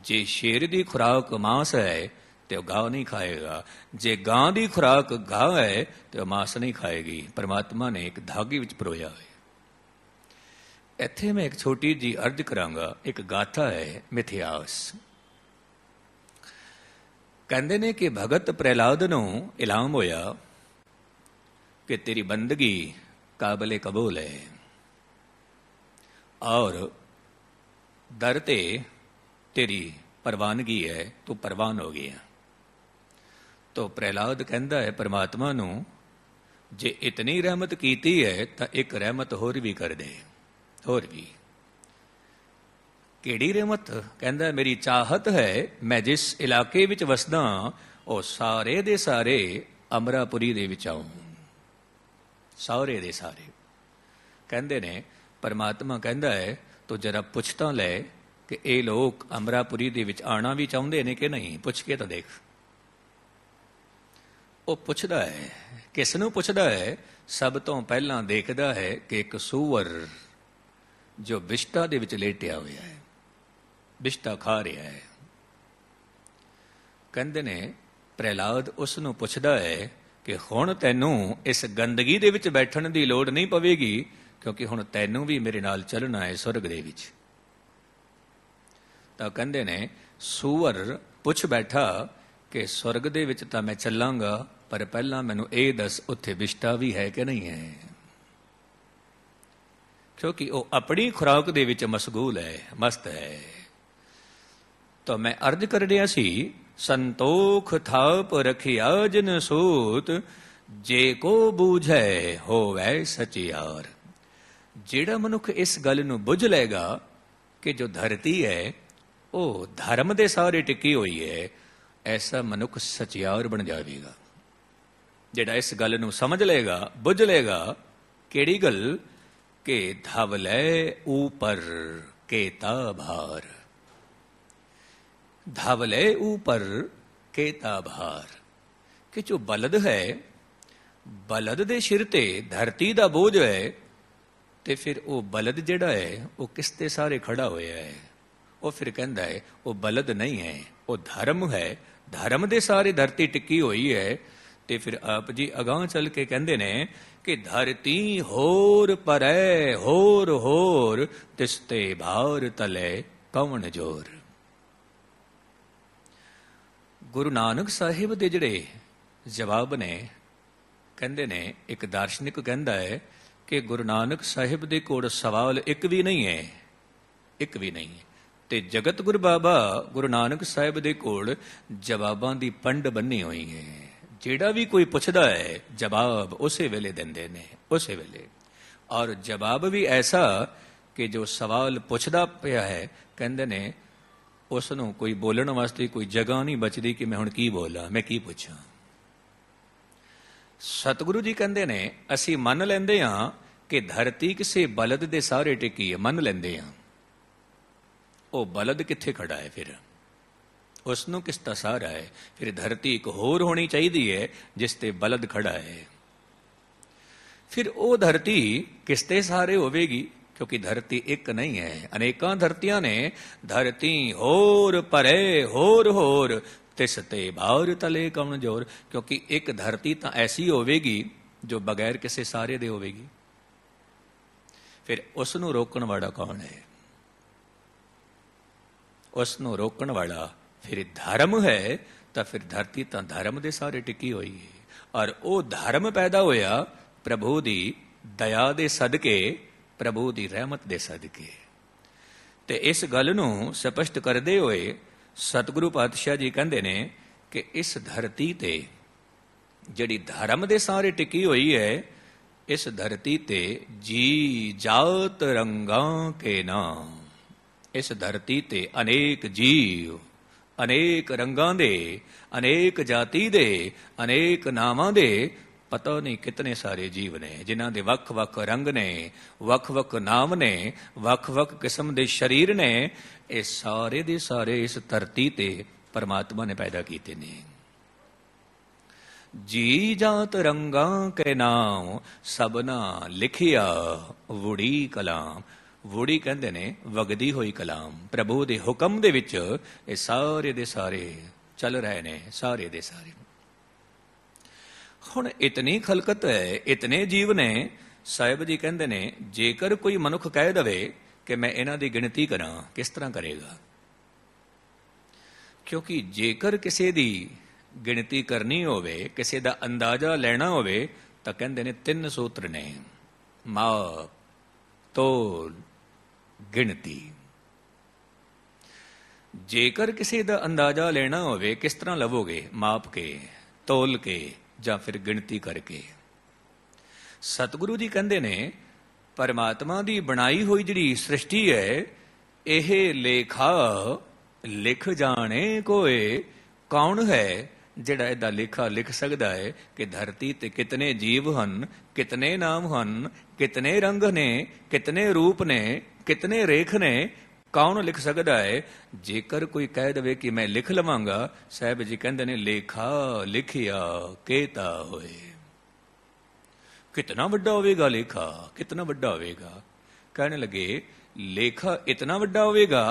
ਜੇ ਸ਼ੇਰ ਦੀ ਖੁਰਾਕ ਮਾਸ ਹੈ ਤੇ ਉਹ ਗਾਂ ਨਹੀਂ ਖਾਏਗਾ ਜੇ ਗਾਂ ਦੀ ਖੁਰਾਕ ਗਾਂ ਹੈ ਤੇ ਉਹ ਮਾਸ ਨਹੀਂ ਖਾਏਗੀ ਪਰਮਾਤਮਾ ਨੇ ਇੱਕ ਧਾਗੇ ਵਿੱਚ ਪਰੋਇਆ ਹੋਇਆ ਇੱਥੇ ਮੈਂ ਇੱਕ ਛੋਟੀ ਜੀ ਅਰਜ ਕਰਾਂਗਾ ਇੱਕ ਗਾਥਾ ਹੈ ਮਿਥਿਆਸ ਕਹਿੰਦੇ ਨੇ ਕਿ ਭਗਤ ਪ੍ਰਹਿਲਾਦ ਨੂੰ ਇਲਾਮ ਹੋਇਆ ਕਿ ਤੇਰੀ ਬੰਦਗੀ ਕਾਬਲੇ ਕਬੂਲ ਹੈ ਔਰ ਦਰਤੇ ਤੇਰੀ ਪਰਵਾਨਗੀ ਹੈ ਤੂੰ ਪਰਵਾਨ ਹੋ ਗਿਆ ਤੋ ਪ੍ਰਹਿਲਾਦ ਕਹਿੰਦਾ ਹੈ ਪ੍ਰਮਾਤਮਾ ਨੂੰ ਜੇ ਇਤਨੀ ਰਹਿਮਤ ਕੀਤੀ ਹੈ ਤਾਂ ਇੱਕ ਰਹਿਮਤ ਹੋਰ ਵੀ ਕਰ ਦੇ ਹੋਰ ਵੀ ਕਿਹੜੀ ਰਹਿਮਤ ਕਹਿੰਦਾ ਮੇਰੀ ਚਾਹਤ ਹੈ ਮੈਂ ਜਿਸ ਇਲਾਕੇ ਵਿੱਚ ਵਸਦਾ ਉਹ ਸਾਰੇ ਦੇ ਸਾਰੇ ਅਮਰਾਪੁਰੀ ਦੇ ਵਿੱਚ ਆਉਂ ਸਾਰੇ ਦੇ ਸਾਰੇ ਕਹਿੰਦੇ ਨੇ ਪਰਮਾਤਮਾ ਕਹਿੰਦਾ ਹੈ ਤੋ ਜਰਾ ਪੁੱਛ ਤਾਂ ਲੈ ਕਿ ਇਹ ਲੋਕ ਅਮਰਾਪੁਰੀ ਦੇ ਵਿੱਚ ਆਣਾ ਵੀ ਚਾਹੁੰਦੇ ਨੇ ਕਿ ਨਹੀਂ ਪੁੱਛ ਕੇ ਤਾਂ ਦੇਖ ਉਹ ਪੁੱਛਦਾ ਹੈ ਕਿਸ ਨੂੰ ਪੁੱਛਦਾ ਹੈ ਸਭ ਤੋਂ ਪਹਿਲਾਂ ਦੇਖਦਾ ਹੈ ਕਿ ਇੱਕ ਸੂਵਰ ਜੋ ਵਿਸ਼ਟਾ ਦੇ ਵਿੱਚ ਲੇਟਿਆ ਹੋਇਆ ਹੈ ਵਿਸ਼ਟਾ ਖਾ ਰਿਹਾ ਹੈ ਕਹਿੰਦੇ ਨੇ ਪ੍ਰਹਿਲਾਦ ਉਸ ਨੂੰ ਪੁੱਛਦਾ ਹੈ ਕਿ ਹੁਣ ਤੈਨੂੰ ਇਸ ਗੰਦਗੀ ਦੇ ਵਿੱਚ ਬੈਠਣ ਦੀ ਲੋੜ ਨਹੀਂ ਪਵੇਗੀ ਕਿਉਂਕਿ ਹੁਣ ਤੈਨੂੰ ਵੀ ਮੇਰੇ ਨਾਲ ਚੱਲਣਾ ਹੈ ਸੁਰਗ ਦੇ ਵਿੱਚ ਤਾਂ ਕਹਿੰਦੇ ਨੇ ਸੂਰ ਪੁੱਛ ਬੈਠਾ ਕਿ ਸੁਰਗ ਦੇ ਵਿੱਚ ਤਾਂ ਮੈਂ ਚੱਲਾਂਗਾ ਪਰ ਪਹਿਲਾਂ ਮੈਨੂੰ ਇਹ ਦੱਸ ਉੱਥੇ ਵਿਸ਼ਟਾ ਵੀ ਹੈ ਕਿ ਨਹੀਂ ਹੈ ਕਿਉਂਕਿ ਉਹ ਆਪਣੀ ਖੁਰਾਕ ਦੇ ਵਿੱਚ ਮਸਗੂਲ ਹੈ ਮਸਤ ਹੈ ਤਾਂ ਮੈਂ ਅਰਜ਼ ਕਰ ਰਿਹਾ ਸੀ ਸੰਤੋਖ ਥਾਪ ਰਖਿਆ ਜਨ ਸੂਤ ਜੇ ਕੋ ਬੂਝੈ ਹੋਵੇ ਸਚਿਆਰ ਜਿਹੜਾ ਮਨੁੱਖ ਇਸ ਗੱਲ ਨੂੰ ਬੁੱਝ ਲਏਗਾ ਕਿ ਜੋ ਧਰਤੀ ਹੈ ਉਹ ਧਰਮ ਦੇ ਸਾਰੇ ਟਿਕੀ ਹੋਈ ਹੈ ਐਸਾ ਮਨੁੱਖ ਸਚਿਆਰ ਬਣ ਜਾਵੇਗਾ ਜਿਹੜਾ ਇਸ ਗੱਲ ਨੂੰ ਸਮਝ ਲਏਗਾ ਬੁੱਝ ਲਏਗਾ ਕਿਹੜੀ ਗੱਲ ਕਿ ਧਵ ਲੈ ਉਪਰ ਕੇਤਾ ਭਾਰ ਧਵ ਲੈ ਉਪਰ ਕੇਤਾ ਭਾਰ ਕਿ ਜੋ ਬਲਦ ਹੈ ਬਲਦ ਦੇ ਸਿਰ ਤੇ ਧਰਤੀ ਦਾ ਬੋਝ ਹੈ ਤੇ ਫਿਰ ਉਹ ਬਲਦ ਜਿਹੜਾ ਹੈ ਉਹ ਕਿਸ ਤੇ ਸਾਰੇ ਖੜਾ ਹੋਇਆ ਹੈ ਉਹ ਫਿਰ ਕਹਿੰਦਾ ਹੈ ਉਹ ਬਲਦ ਨਹੀਂ ਹੈ ਉਹ ਧਰਮ ਹੈ ਧਰਮ ਦੇ ਸਾਰੇ ਧਰਤੀ ਟਿੱਕੀ ਹੋਈ ਹੈ ਤੇ ਫਿਰ ਆਪ ਜੀ ਅਗਾਹ ਚੱਲ ਕੇ ਕਹਿੰਦੇ ਨੇ ਕਿ ਧਰਤੀ ਹੋਰ ਪਰੈ ਹੋਰ ਹੋਰ ਤਿਸਤੇ ਭਾਰ ਤਲੇ ਕਵਣ ਜੋਰ ਗੁਰੂ ਨਾਨਕ ਸਾਹਿਬ ਦੇ ਜਿਹੜੇ ਜਵਾਬ ਨੇ ਕਹਿੰਦੇ ਨੇ ਇੱਕ ਦਾਰਸ਼ਨਿਕ ਕਹਿੰਦਾ ਹੈ ਕਿ ਗੁਰੂ ਨਾਨਕ ਸਾਹਿਬ ਦੇ ਕੋਲ ਸਵਾਲ ਇੱਕ ਵੀ ਨਹੀਂ ਹੈ ਇੱਕ ਵੀ ਨਹੀਂ ਹੈ ਤੇ ਜਗਤ ਗੁਰੂ ਬਾਬਾ ਗੁਰੂ ਨਾਨਕ ਸਾਹਿਬ ਦੇ ਕੋਲ ਜਵਾਬਾਂ ਦੀ ਪੰਡ ਬੰਨੀ ਹੋਈ ਹੈ ਜਿਹੜਾ ਵੀ ਕੋਈ ਪੁੱਛਦਾ ਹੈ ਜਵਾਬ ਉਸੇ ਵੇਲੇ ਦਿੰਦੇ ਨੇ ਉਸੇ ਵੇਲੇ ਔਰ ਜਵਾਬ ਵੀ ਐਸਾ ਕਿ ਜੋ ਸਵਾਲ ਪੁੱਛਦਾ ਪਿਆ ਹੈ ਕਹਿੰਦੇ ਨੇ ਉਸ ਨੂੰ ਕੋਈ ਬੋਲਣ ਵਾਸਤੇ ਕੋਈ ਜਗ੍ਹਾ ਨਹੀਂ ਬਚਦੀ ਕਿ ਮੈਂ ਹੁਣ ਕੀ ਬੋਲਾਂ ਮੈਂ ਕੀ ਪੁੱਛਾਂ ਸਤਿਗੁਰੂ ਜੀ ਕਹਿੰਦੇ ਨੇ ਅਸੀਂ ਮੰਨ ਲੈਂਦੇ ਹਾਂ ਕਿ ਧਰਤੀ ਕਿਸੇ ਬਲਦ ਦੇ ਸਾਰੇ ਟਿਕੀ ਹੈ ਮੰਨ ਲੈਂਦੇ ਹਾਂ ਉਹ ਬਲਦ ਕਿੱਥੇ ਖੜਾ ਹੈ ਫਿਰ ਉਸ ਨੂੰ ਕਿਸ ਦਾ ਸਹਾਰਾ ਹੈ ਫਿਰ ਧਰਤੀ ਇੱਕ ਹੋਰ ਹੋਣੀ ਚਾਹੀਦੀ ਹੈ ਜਿਸ ਤੇ ਬਲਦ ਖੜਾ ਹੈ ਫਿਰ ਉਹ ਧਰਤੀ ਕਿਸ ਤੇ ਸਾਰੇ ਹੋਵੇਗੀ ਕਿਉਂਕਿ ਧਰਤੀ ਇੱਕ ਨਹੀਂ ਹੈ ਅਨੇਕਾਂ ਧਰਤੀਆਂ ਨੇ ਧਰਤੀ ਹੋਰ ਪਰੇ ਹੋਰ ਹੋਰ ਤਿਸ ਤੇ ਬਾਹਰ ਤਲੇ ਕਮਨ ਜੋਰ ਕਿਉਂਕਿ ਇੱਕ ਧਰਤੀ ਤਾਂ ਐਸੀ ਹੋਵੇਗੀ ਜੋ ਬਗੈਰ ਕਿਸੇ ਸਾਰੇ ਦੇ ਹੋਵੇਗੀ ਫਿਰ ਉਸ ਨੂੰ ਰੋਕਣ ਵਾਲਾ ਕੌਣ ਹੈ ਉਸ ਨੂੰ ਰੋਕਣ ਵਾਲਾ ਫਿਰ ਧਰਮ ਹੈ ਤਾਂ ਫਿਰ ਧਰਤੀ ਤਾਂ ਧਰਮ ਦੇ ਸਾਰੇ ਟਿੱਕੀ ਹੋਈ ਹੈ ਔਰ ਉਹ ਧਰਮ ਪੈਦਾ ਹੋਇਆ ਪ੍ਰਭੂ ਦੀ ਦਇਆ ਦੇ ਸਦਕੇ ਪ੍ਰਭੂ ਦੀ ਰਹਿਮਤ ਦੇ ਸਦਕੇ ਤੇ ਇਸ ਗੱਲ ਨੂੰ ਸਪਸ਼ਟ ਕਰਦੇ ਹੋਏ ਸਤਿਗੁਰੂ ਪਾਤਸ਼ਾਹ ਜੀ ਕਹਿੰਦੇ ਨੇ ਕਿ ਇਸ ਧਰਤੀ ਤੇ ਜਿਹੜੀ ਧਰਮ ਦੇ ਸਾਰੇ ਟਿਕੀ ਹੋਈ ਹੈ ਇਸ ਧਰਤੀ ਤੇ ਜੀ ਜਾਤ ਰੰਗਾਂ ਕੇ ਨਾਮ ਇਸ ਧਰਤੀ ਤੇ ਅਨੇਕ ਜੀਵ ਅਨੇਕ ਰੰਗਾਂ ਦੇ ਅਨੇਕ ਜਾਤੀ ਦੇ ਅਨੇਕ ਨਾਵਾਂ ਦੇ ਪਤਾ ਨਹੀਂ ਕਿਤਨੇ ਸਾਰੇ ਜੀਵ ਨੇ ਜਿਨ੍ਹਾਂ ਦੇ ਵੱਖ-ਵੱਖ ਰੰਗ ਨੇ ਵੱਖ-ਵੱਖ ਨਾਮ ਨੇ ਵੱਖ-ਵੱਖ ਕਿਸਮ ਦੇ ਸਰੀਰ ਨੇ ਇਹ ਸਾਰੇ ਦੇ ਸਾਰੇ ਇਸ ਧਰਤੀ ਤੇ ਪਰਮਾਤਮਾ ਨੇ ਪੈਦਾ ਕੀਤੇ ਨੇ ਜੀ ਜਾਤ ਰੰਗਾਂ ਕੇ ਨਾਮ ਸਭਨਾ ਲਿਖਿਆ ਵੁੜੀ ਕਲਾਮ ਵੁੜੀ ਕਹਿੰਦੇ ਨੇ ਵਗਦੀ ਹੋਈ ਕਲਾਮ ਪ੍ਰਭੂ ਦੇ ਹੁਕਮ ਦੇ ਵਿੱਚ ਇਹ ਸਾਰੇ ਦੇ ਸਾਰੇ ਚੱਲ ਰਹੇ ਨੇ ਸਾਰੇ ਦੇ ਸਾਰੇ ਹੁਣ ਇਤਨੀ ਖਲਕਤ ਹੈ ਇਤਨੇ ਜੀਵ ਨੇ ਸਾਹਿਬ ਜੀ ਕਹਿੰਦੇ ਨੇ ਜੇਕਰ ਕੋਈ ਮਨੁੱਖ ਕਹਿ ਦਵੇ ਕਿ ਮੈਂ ਇਹਨਾਂ ਦੀ ਗਿਣਤੀ ਕਰਾਂ ਕਿਸ ਤਰ੍ਹਾਂ ਕਰੇਗਾ ਕਿਉਂਕਿ ਜੇਕਰ ਕਿਸੇ ਦੀ ਗਿਣਤੀ ਕਰਨੀ ਹੋਵੇ ਕਿਸੇ ਦਾ ਅੰਦਾਜ਼ਾ ਲੈਣਾ ਹੋਵੇ ਤਾਂ ਕਹਿੰਦੇ ਨੇ ਤਿੰਨ ਸੂਤਰ ਨੇ ਮਾਪ ਤੋਲ ਗਿਣਤੀ ਜੇਕਰ ਕਿਸੇ ਦਾ ਅੰਦਾਜ਼ਾ ਲੈਣਾ ਹੋਵੇ ਕਿਸ ਤਰ੍ਹਾਂ ਲਵੋਗੇ ਮਾਪ ਕੇ ਤੋਲ ਕੇ ਜਾਂ ਫਿਰ ਗਿਣਤੀ ਕਰਕੇ ਸਤਿਗੁਰੂ ਜੀ ਕਹਿੰਦੇ ਨੇ ਪਰਮਾਤਮਾ ਦੀ ਬਣਾਈ ਹੋਈ ਜਿਹੜੀ ਸ੍ਰਿਸ਼ਟੀ ਹੈ ਇਹ ਲੇਖਾ ਲਿਖ ਜਾਣੇ ਕੋਏ ਕੌਣ ਹੈ ਜਿਹੜਾ ਇਹਦਾ ਲੇਖਾ ਲਿਖ ਸਕਦਾ ਹੈ ਕਿ ਧਰਤੀ ਤੇ ਕਿਤਨੇ ਜੀਵ ਹਨ ਕਿਤਨੇ ਨਾਮ ਹਨ ਕਿਤਨੇ ਰੰਗ ਨੇ ਕਿਤਨੇ ਰੂਪ ਨੇ ਕਿਤਨੇ ਰੇਖ ਨੇ ਕੌਣ ਲਿਖ ਸਕਦਾ ਹੈ ਜੇਕਰ ਕੋਈ ਕਹਿ ਦੇਵੇ ਕਿ ਮੈਂ ਲਿਖ ਲਵਾਂਗਾ ਸਾਹਿਬ ਜੀ ਕਹਿੰਦੇ ਨੇ ਲੇਖਾ ਲਿਖਿਆ ਕੇਤਾ ਹੋਏ ਕਿਤਨਾ ਵੱਡਾ ਹੋਵੇਗਾ ਲੇਖਾ ਕਿਤਨਾ ਵੱਡਾ ਹੋਵੇਗਾ ਕਹਿਣ ਲੱਗੇ ਲੇਖਾ ਇਤਨਾ ਵੱਡਾ ਹੋਵੇਗਾ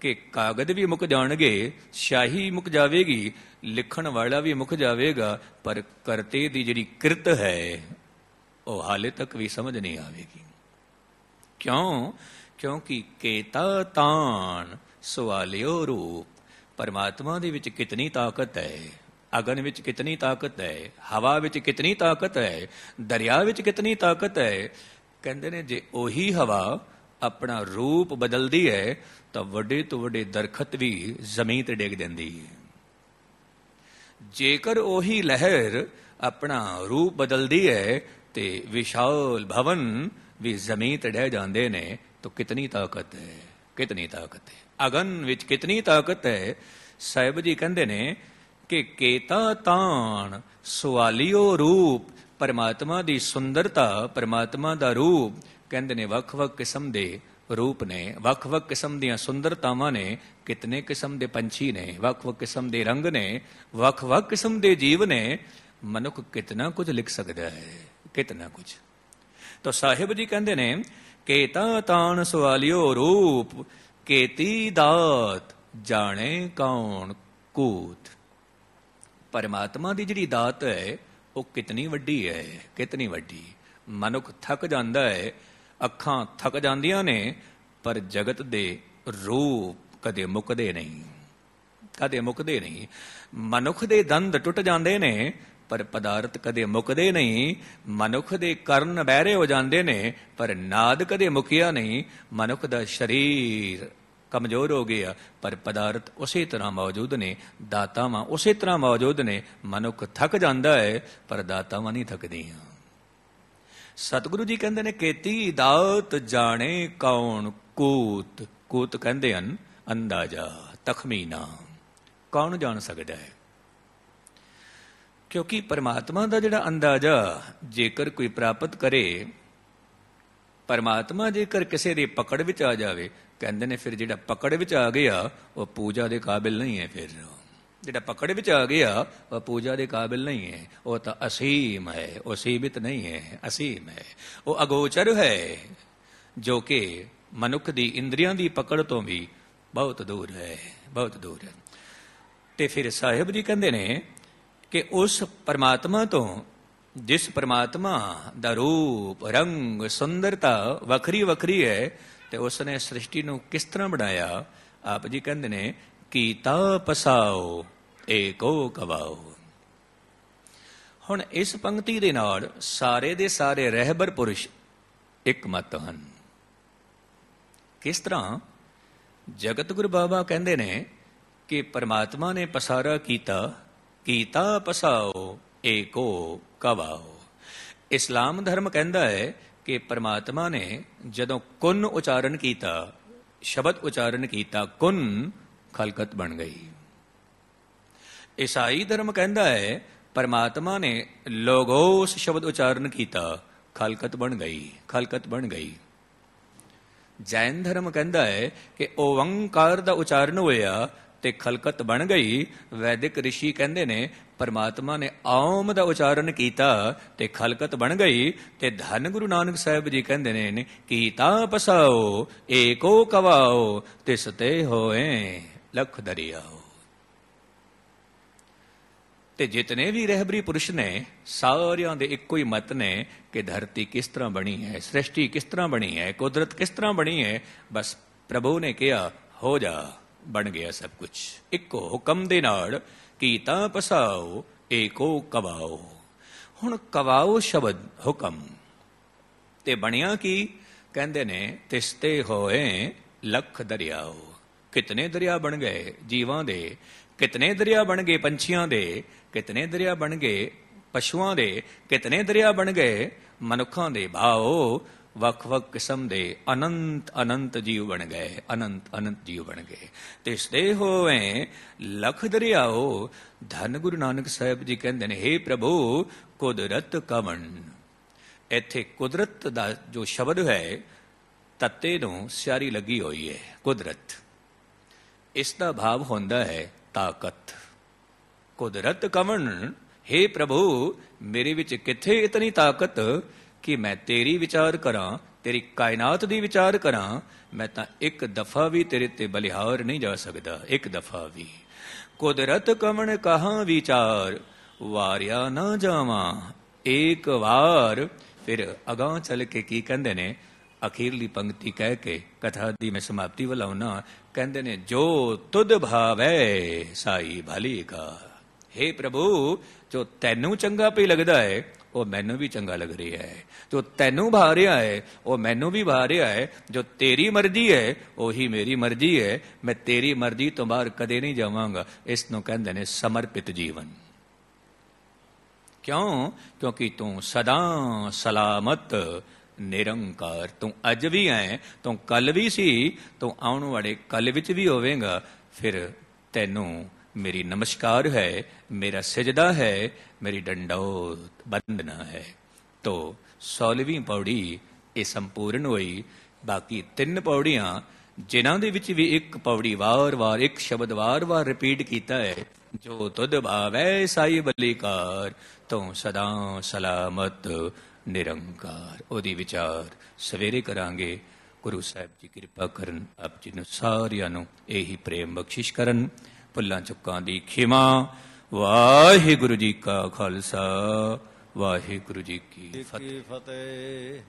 ਕਿ ਕਾਗਜ਼ ਵੀ ਮੁੱਕ ਜਾਣਗੇ ਸ਼ਾਹੀ ਮੁੱਕ ਜਾਵੇਗੀ ਲਿਖਣ ਵਾਲਾ ਵੀ ਮੁੱਕ ਜਾਵੇਗਾ ਪਰ ਕਰਤੇ ਦੀ ਜਿਹੜੀ ਕਿਰਤ ਹੈ ਉਹ ਹਾਲੇ ਤੱਕ ਵੀ ਸਮਝ ਨਹੀਂ ਆਵੇਗੀ ਕਿਉਂ ਕਿਉਂਕਿ ਕੇਤਾ ਤਾਨ ਸਵਾਲਿਓ ਰੂਪ ਪਰਮਾਤਮਾ ਦੇ ਵਿੱਚ ਕਿਤਨੀ ਤਾਕਤ ਹੈ ਅਗਨ ਵਿੱਚ ਕਿਤਨੀ ਤਾਕਤ ਹੈ ਹਵਾ ਵਿੱਚ ਕਿਤਨੀ ਤਾਕਤ ਹੈ ਦਰਿਆ ਵਿੱਚ ਕਿਤਨੀ ਤਾਕਤ ਹੈ ਕਹਿੰਦੇ ਨੇ ਜੇ ਉਹੀ ਹਵਾ ਆਪਣਾ ਰੂਪ ਬਦਲਦੀ ਹੈ ਤਾਂ ਵੱਡੇ ਤੋਂ ਵੱਡੇ ਦਰਖਤ ਵੀ ਜ਼ਮੀਨ ਤੇ ਡੇਗ ਦਿੰਦੀ ਹੈ ਜੇਕਰ ਉਹੀ ਲਹਿਰ ਆਪਣਾ ਰੂਪ ਬਦਲਦੀ ਹੈ ਤੇ ਵਿਸ਼ਾਲ ਭਵਨ ਵੀ ਜ਼ਮੀਨ ਤੇ ਡੇ ਜਾਂਦੇ ਨੇ ਤੋ ਕਿਤਨੀ ਤਾਕਤ ਹੈ ਕਿਤਨੀ ਤਾਕਤ ਹੈ ਅਗਨ ਵਿੱਚ ਕਿਤਨੀ ਤਾਕਤ ਹੈ ਸਾਹਿਬ ਜੀ ਕਹਿੰਦੇ ਨੇ ਕਿ ਕੇਤਾ ਤਾਣ ਸਵਾਲਿਓ ਰੂਪ ਪਰਮਾਤਮਾ ਦੀ ਸੁੰਦਰਤਾ ਪਰਮਾਤਮਾ ਦਾ ਰੂਪ ਕਹਿੰਦੇ ਨੇ ਵੱਖ-ਵੱਖ ਕਿਸਮ ਦੇ ਰੂਪ ਨੇ ਵੱਖ-ਵੱਖ ਕਿਸਮ ਦੀਆਂ ਸੁੰਦਰਤਾਵਾਂ ਨੇ ਕਿਤਨੇ ਕਿਸਮ ਦੇ ਪੰਛੀ ਨੇ ਵੱਖ-ਵੱਖ ਕਿਸਮ ਦੇ ਰੰਗ ਨੇ ਵੱਖ-ਵੱਖ ਕਿਸਮ ਦੇ ਜੀਵ ਨੇ ਮਨੁੱਖ ਕਿਤਨਾ ਕੁਝ ਲਿਖ ਸਕਦਾ ਹੈ ਕਿਤਨਾ ਕੁਝ ਤਾਂ ਸਾਹਿਬ ਜੀ ਕਹਿੰਦੇ ਨੇ ਕੇਤਾ ਤਾਣ ਸਵਾਲਿਓ ਰੂਪ ਕੇਤੀ ਦਾਤ ਜਾਣੇ ਕੌਣ ਕੂਤ ਪਰਮਾਤਮਾ ਦੀ ਜਿਹੜੀ ਦਾਤ ਹੈ ਉਹ ਕਿਤਨੀ ਵੱਡੀ ਹੈ ਕਿਤਨੀ ਵੱਡੀ ਮਨੁੱਖ ਥੱਕ ਜਾਂਦਾ ਹੈ ਅੱਖਾਂ ਥੱਕ ਜਾਂਦੀਆਂ ਨੇ ਪਰ ਜਗਤ ਦੇ ਰੂਪ ਕਦੇ ਮੁੱਕਦੇ ਨਹੀਂ ਕਦੇ ਮੁੱਕਦੇ ਨਹੀਂ ਮਨੁੱਖ ਦੇ ਦੰਦ ਟੁੱਟ ਜਾਂਦੇ ਨੇ ਪਰ ਪਦਾਰਥ ਕਦੇ ਮੁਕਦੇ ਨਹੀਂ ਮਨੁੱਖ ਦੇ ਕਰਨ ਬਹਿਰੇ ਹੋ ਜਾਂਦੇ ਨੇ ਪਰ ਨਾਦ ਕਦੇ ਮੁਕਿਆ ਨਹੀਂ ਮਨੁੱਖ ਦਾ ਸਰੀਰ ਕਮਜ਼ੋਰ ਹੋ ਗਿਆ ਪਰ ਪਦਾਰਥ ਉਸੇ ਤਰ੍ਹਾਂ ਮੌਜੂਦ ਨੇ ਦਾਤਾਵਾਂ ਉਸੇ ਤਰ੍ਹਾਂ ਮੌਜੂਦ ਨੇ ਮਨੁੱਖ ਥੱਕ ਜਾਂਦਾ ਹੈ ਪਰ ਦਾਤਾਵਾਂ ਨਹੀਂ ਥੱਕਦੀਆਂ ਸਤਿਗੁਰੂ ਜੀ ਕਹਿੰਦੇ ਨੇ ਕੀਤੀ ਦਾਤ ਜਾਣੇ ਕੌਣ ਕੂਤ ਕੂਤ ਕਹਿੰਦੇ ਹਨ ਅੰਦਾਜ਼ਾ ਤਖਮੀਨਾ ਕੌਣ ਜਾਣ ਸਕਦਾ ਹੈ ਕਿਉਂਕਿ ਪਰਮਾਤਮਾ ਦਾ ਜਿਹੜਾ ਅੰਦਾਜ਼ਾ ਜੇਕਰ ਕੋਈ ਪ੍ਰਾਪਤ ਕਰੇ ਪਰਮਾਤਮਾ ਜੇਕਰ ਕਿਸੇ ਦੇ ਪਕੜ ਵਿੱਚ ਆ ਜਾਵੇ ਕਹਿੰਦੇ ਨੇ ਫਿਰ ਜਿਹੜਾ ਪਕੜ ਵਿੱਚ ਆ ਗਿਆ ਉਹ ਪੂਜਾ ਦੇ ਕਾਬਿਲ ਨਹੀਂ ਹੈ ਫਿਰ ਜਿਹੜਾ ਪਕੜ ਵਿੱਚ ਆ ਗਿਆ ਉਹ ਪੂਜਾ ਦੇ ਕਾਬਿਲ ਨਹੀਂ ਹੈ ਉਹ ਤਾਂ ਅਸੀਮ ਹੈ ਉਹ ਸੀਮਿਤ ਨਹੀਂ ਹੈ ਅਸੀਮ ਹੈ ਉਹ ਅਗੋਚਰ ਹੈ ਜੋ ਕਿ ਮਨੁੱਖ ਦੀ ਇੰਦਰੀਆਂ ਦੀ ਪਕੜ ਤੋਂ ਵੀ ਬਹੁਤ ਦੂਰ ਹੈ ਬਹੁਤ ਦੂਰ ਹੈ ਤੇ ਫਿਰ ਸਾਹਿਬ ਜੀ ਕਹਿੰਦੇ ਨੇ ਕਿ ਉਸ ਪਰਮਾਤਮਾ ਤੋਂ ਜਿਸ ਪਰਮਾਤਮਾ ਦਾ ਰੂਪ ਰੰਗ ਸੁੰਦਰਤਾ ਵੱਖਰੀ ਵੱਖਰੀ ਹੈ ਤੇ ਉਸ ਨੇ ਸ੍ਰਿਸ਼ਟੀ ਨੂੰ ਕਿਸ ਤਰ੍ਹਾਂ ਬਣਾਇਆ ਆਪ ਜੀ ਕਹਿੰਦੇ ਨੇ ਕੀਤਾ ਪਸਾਓ ਏਕੋ ਕਵਾਓ ਹੁਣ ਇਸ ਪੰਕਤੀ ਦੇ ਨਾਲ ਸਾਰੇ ਦੇ ਸਾਰੇ ਰਹਿਬਰ ਪੁਰਸ਼ ਇੱਕ ਮਤ ਹਨ ਕਿਸ ਤਰ੍ਹਾਂ ਜਗਤ ਗੁਰੂ ਬਾਬਾ ਕਹਿੰਦੇ ਨੇ ਕਿ ਪਰਮਾਤਮਾ ਨੇ ਪਸਾਰਾ ਕੀਤਾ ਕੀਤਾ ਪਸਾਓ ਏਕੋ ਕਵਾਓ ਇਸਲਾਮ ਧਰਮ ਕਹਿੰਦਾ ਹੈ ਕਿ ਪ੍ਰਮਾਤਮਾ ਨੇ ਜਦੋਂ ਕੁਨ ਉਚਾਰਨ ਕੀਤਾ ਸ਼ਬਦ ਉਚਾਰਨ ਕੀਤਾ ਕੁਨ ਖਲਕਤ ਬਣ ਗਈ ਈਸਾਈ ਧਰਮ ਕਹਿੰਦਾ ਹੈ ਪਰਮਾਤਮਾ ਨੇ ਲੋਗੋਸ ਸ਼ਬਦ ਉਚਾਰਨ ਕੀਤਾ ਖਲਕਤ ਬਣ ਗਈ ਖਲਕਤ ਬਣ ਗਈ ਜੈਨ ਧਰਮ ਕਹਿੰਦਾ ਹੈ ਕਿ ਓਵੰਕਾਰ ਦਾ ਉਚਾਰਨ ਹੋਇਆ ਤੇ ਖਲਕਤ ਬਣ ਗਈ ਵੈਦਿਕ ઋષਿ ਕਹਿੰਦੇ ਨੇ ਪਰਮਾਤਮਾ ਨੇ ਆਉਮ ਦਾ ਉਚਾਰਨ ਕੀਤਾ ਤੇ ਖਲਕਤ ਬਣ ਗਈ ਤੇ ਧੰਨ ਗੁਰੂ ਨਾਨਕ ਸਾਹਿਬ ਜੀ ਕਹਿੰਦੇ ਨੇ ਕੀਤਾ ਪਸਾਓ ਏਕੋ ਕਵਾਓ ਤਿਸ ਤੇ ਹੋਏ ਲਖ ਦਰਿਆਓ ਤੇ ਜਿਤਨੇ ਵੀ ਰਹਿਬਰੀ ਪੁਰਸ਼ ਨੇ ਸਾਰਿਆਂ ਦੇ ਇੱਕੋ ਹੀ ਮਤ ਨੇ ਕਿ ਧਰਤੀ ਕਿਸ ਤਰ੍ਹਾਂ ਬਣੀ ਹੈ ਸ੍ਰਿਸ਼ਟੀ ਕਿਸ ਤਰ੍ਹਾਂ ਬਣੀ ਹੈ ਕੁਦਰਤ ਕਿਸ ਤਰ੍ਹਾਂ ਬਣੀ ਹੈ ਬਸ ਪ੍ਰਭੂ ਨੇ ਕਿਹਾ ਹੋ ਜਾ ਬਣ ਗਿਆ ਸਭ ਕੁਝ ਇੱਕੋ ਹੁਕਮ ਦੇ ਨਾਲ ਕੀਤਾ ਪਸਾਓ ਏਕੋ ਕਵਾਓ ਹੁਣ ਕਵਾਓ ਸ਼ਬਦ ਹੁਕਮ ਤੇ ਬਣਿਆ ਕੀ ਕਹਿੰਦੇ ਨੇ ਤਿਸਤੇ ਹੋਏ ਲੱਖ ਦਰਿਆਓ ਕਿਤਨੇ ਦਰਿਆ ਬਣ ਗਏ ਜੀਵਾਂ ਦੇ ਕਿਤਨੇ ਦਰਿਆ ਬਣ ਗਏ ਪੰਛੀਆਂ ਦੇ ਕਿਤਨੇ ਦਰਿਆ ਬਣ ਗਏ ਪਸ਼ੂਆਂ ਦੇ ਕਿਤਨੇ ਦਰਿਆ ਬਣ ਗਏ ਮਨੁੱਖਾਂ ਦੇ ਭਾਓ ਵੱਖ-ਵੱਖ ਕਿਸਮ ਦੇ ਅਨੰਤ ਅਨੰਤ ਜੀਵ ਬਣ ਗਏ ਅਨੰਤ ਅਨੰਤ ਜੀਵ ਬਣ ਗਏ ਤੇ ਸਦੇ ਹੋਏ ਲਖ ਦਰਿਆਓ ਧਨ ਗੁਰੂ ਨਾਨਕ ਸਾਹਿਬ ਜੀ ਕਹਿੰਦੇ ਨੇ हे ਪ੍ਰਭੂ ਕੁਦਰਤ ਕਵਣ ਇੱਥੇ ਕੁਦਰਤ ਦਾ ਜੋ ਸ਼ਬਦ ਹੈ ਤੱਤੇ ਨੂੰ ਸਿਆਰੀ ਲੱਗੀ ਹੋਈ ਹੈ ਕੁਦਰਤ ਇਸ ਦਾ ਭਾਵ ਹੁੰਦਾ ਹੈ ਤਾਕਤ ਕੁਦਰਤ ਕਵਣ हे ਪ੍ਰਭੂ ਮੇਰੇ ਵਿੱਚ ਕਿੱਥੇ ਇਤਨੀ ਤਾਕਤ ਕਿ ਮੈਂ ਤੇਰੀ ਵਿਚਾਰ ਕਰਾਂ ਤੇਰੀ ਕਾਇਨਾਤ ਦੀ ਵਿਚਾਰ ਕਰਾਂ ਮੈਂ ਤਾਂ ਇੱਕ ਦਫਾ ਵੀ ਤੇਰੇ ਤੇ ਬਲਿਹਾਰ ਨਹੀਂ ਜਾ ਸਕਦਾ ਇੱਕ ਦਫਾ ਵੀ ਕੁਦਰਤ ਕਮਣ ਕਹਾ ਵਿਚਾਰ ਵਾਰਿਆ ਨਾ ਜਾਵਾਂ ਇੱਕ ਵਾਰ ਫਿਰ ਅਗਾ ਚੱਲ ਕੇ ਕੀ ਕਹਿੰਦੇ ਨੇ ਅਖੀਰਲੀ ਪੰਕਤੀ ਕਹਿ ਕੇ ਕਥਾ ਦੀ ਮੈਂ ਸਮਾਪਤੀ ਵੱਲ ਆਉਣਾ ਕਹਿੰਦੇ ਨੇ ਜੋ ਤੁਧ ਭਾਵੈ ਸਾਈ ਭਲੀ ਕਾ ਹੇ ਪ੍ਰਭੂ ਜੋ ਤੈਨੂੰ ਚੰਗਾ ਪਈ ਲੱਗਦਾ ਹੈ ਉਹ ਮੈਨੂੰ ਵੀ ਚੰਗਾ ਲੱਗ ਰਿਹਾ ਹੈ ਜੋ ਤੈਨੂੰ ਭਾ ਰਿਹਾ ਹੈ ਉਹ ਮੈਨੂੰ ਵੀ ਭਾ ਰਿਹਾ ਹੈ ਜੋ ਤੇਰੀ ਮਰਜ਼ੀ ਹੈ ਉਹੀ ਮੇਰੀ ਮਰਜ਼ੀ ਹੈ ਮੈਂ ਤੇਰੀ ਮਰਜ਼ੀ ਤੋਂ ਬਾਹਰ ਕਦੇ ਨਹੀਂ ਜਾਵਾਂਗਾ ਇਸ ਨੂੰ ਕਹਿੰਦੇ ਨੇ ਸਮਰਪਿਤ ਜੀਵਨ ਕਿਉਂ ਕਿਉਂਕਿ ਤੂੰ ਸਦਾ ਸਲਾਮਤ ਨਿਰੰਕਾਰ ਤੂੰ ਅੱਜ ਵੀ ਹੈ ਤੂੰ ਕੱਲ ਵੀ ਸੀ ਤੂੰ ਆਉਣ ਵਾਲੇ ਕੱਲ ਵਿੱਚ ਵੀ ਹੋਵੇਂਗਾ ਫਿਰ ਤੈਨੂੰ ਮੇਰੀ ਨਮਸਕਾਰ ਹੈ ਮੇਰਾ ਸਜਦਾ ਹੈ ਮੇਰੀ ਡੰਡੋਤ ਬੰਦਨਾ ਹੈ ਤੋ ਸੌਲਵੀਂ ਪੌੜੀ ਇਹ ਸੰਪੂਰਨ ਹੋਈ ਬਾਕੀ ਤਿੰਨ ਪੌੜੀਆਂ ਜਿਨ੍ਹਾਂ ਦੇ ਵਿੱਚ ਵੀ ਇੱਕ ਪੌੜੀ ਵਾਰ-ਵਾਰ ਇੱਕ ਸ਼ਬਦ ਵਾਰ-ਵਾਰ ਰਿਪੀਟ ਕੀਤਾ ਹੈ ਜੋ ਤੁਧ ਭਾਵੈ ਸਾਈ ਬਲੀਕਾਰ ਤੋਂ ਸਦਾ ਸਲਾਮਤ ਨਿਰੰਕਾਰ ਉਹਦੀ ਵਿਚਾਰ ਸਵੇਰੇ ਕਰਾਂਗੇ ਗੁਰੂ ਸਾਹਿਬ ਜੀ ਕਿਰਪਾ ਕਰਨ ਆਪ ਜੀ ਨੂੰ ਸਾਰਿਆਂ ਨੂੰ ਇਹੀ ਪ੍ਰੇਮ ਬਖਸ਼ਿਸ਼ ਕਰਨ ਭੱਲਾਂ ਚੁੱਕਾਂ ਦੀ ਖਿਮਾ ਵਾਹਿਗੁਰੂ ਜੀ ਕਾ ਖਾਲਸਾ ਵਾਹਿਗੁਰੂ ਜੀ ਕੀ ਫਤਿਹ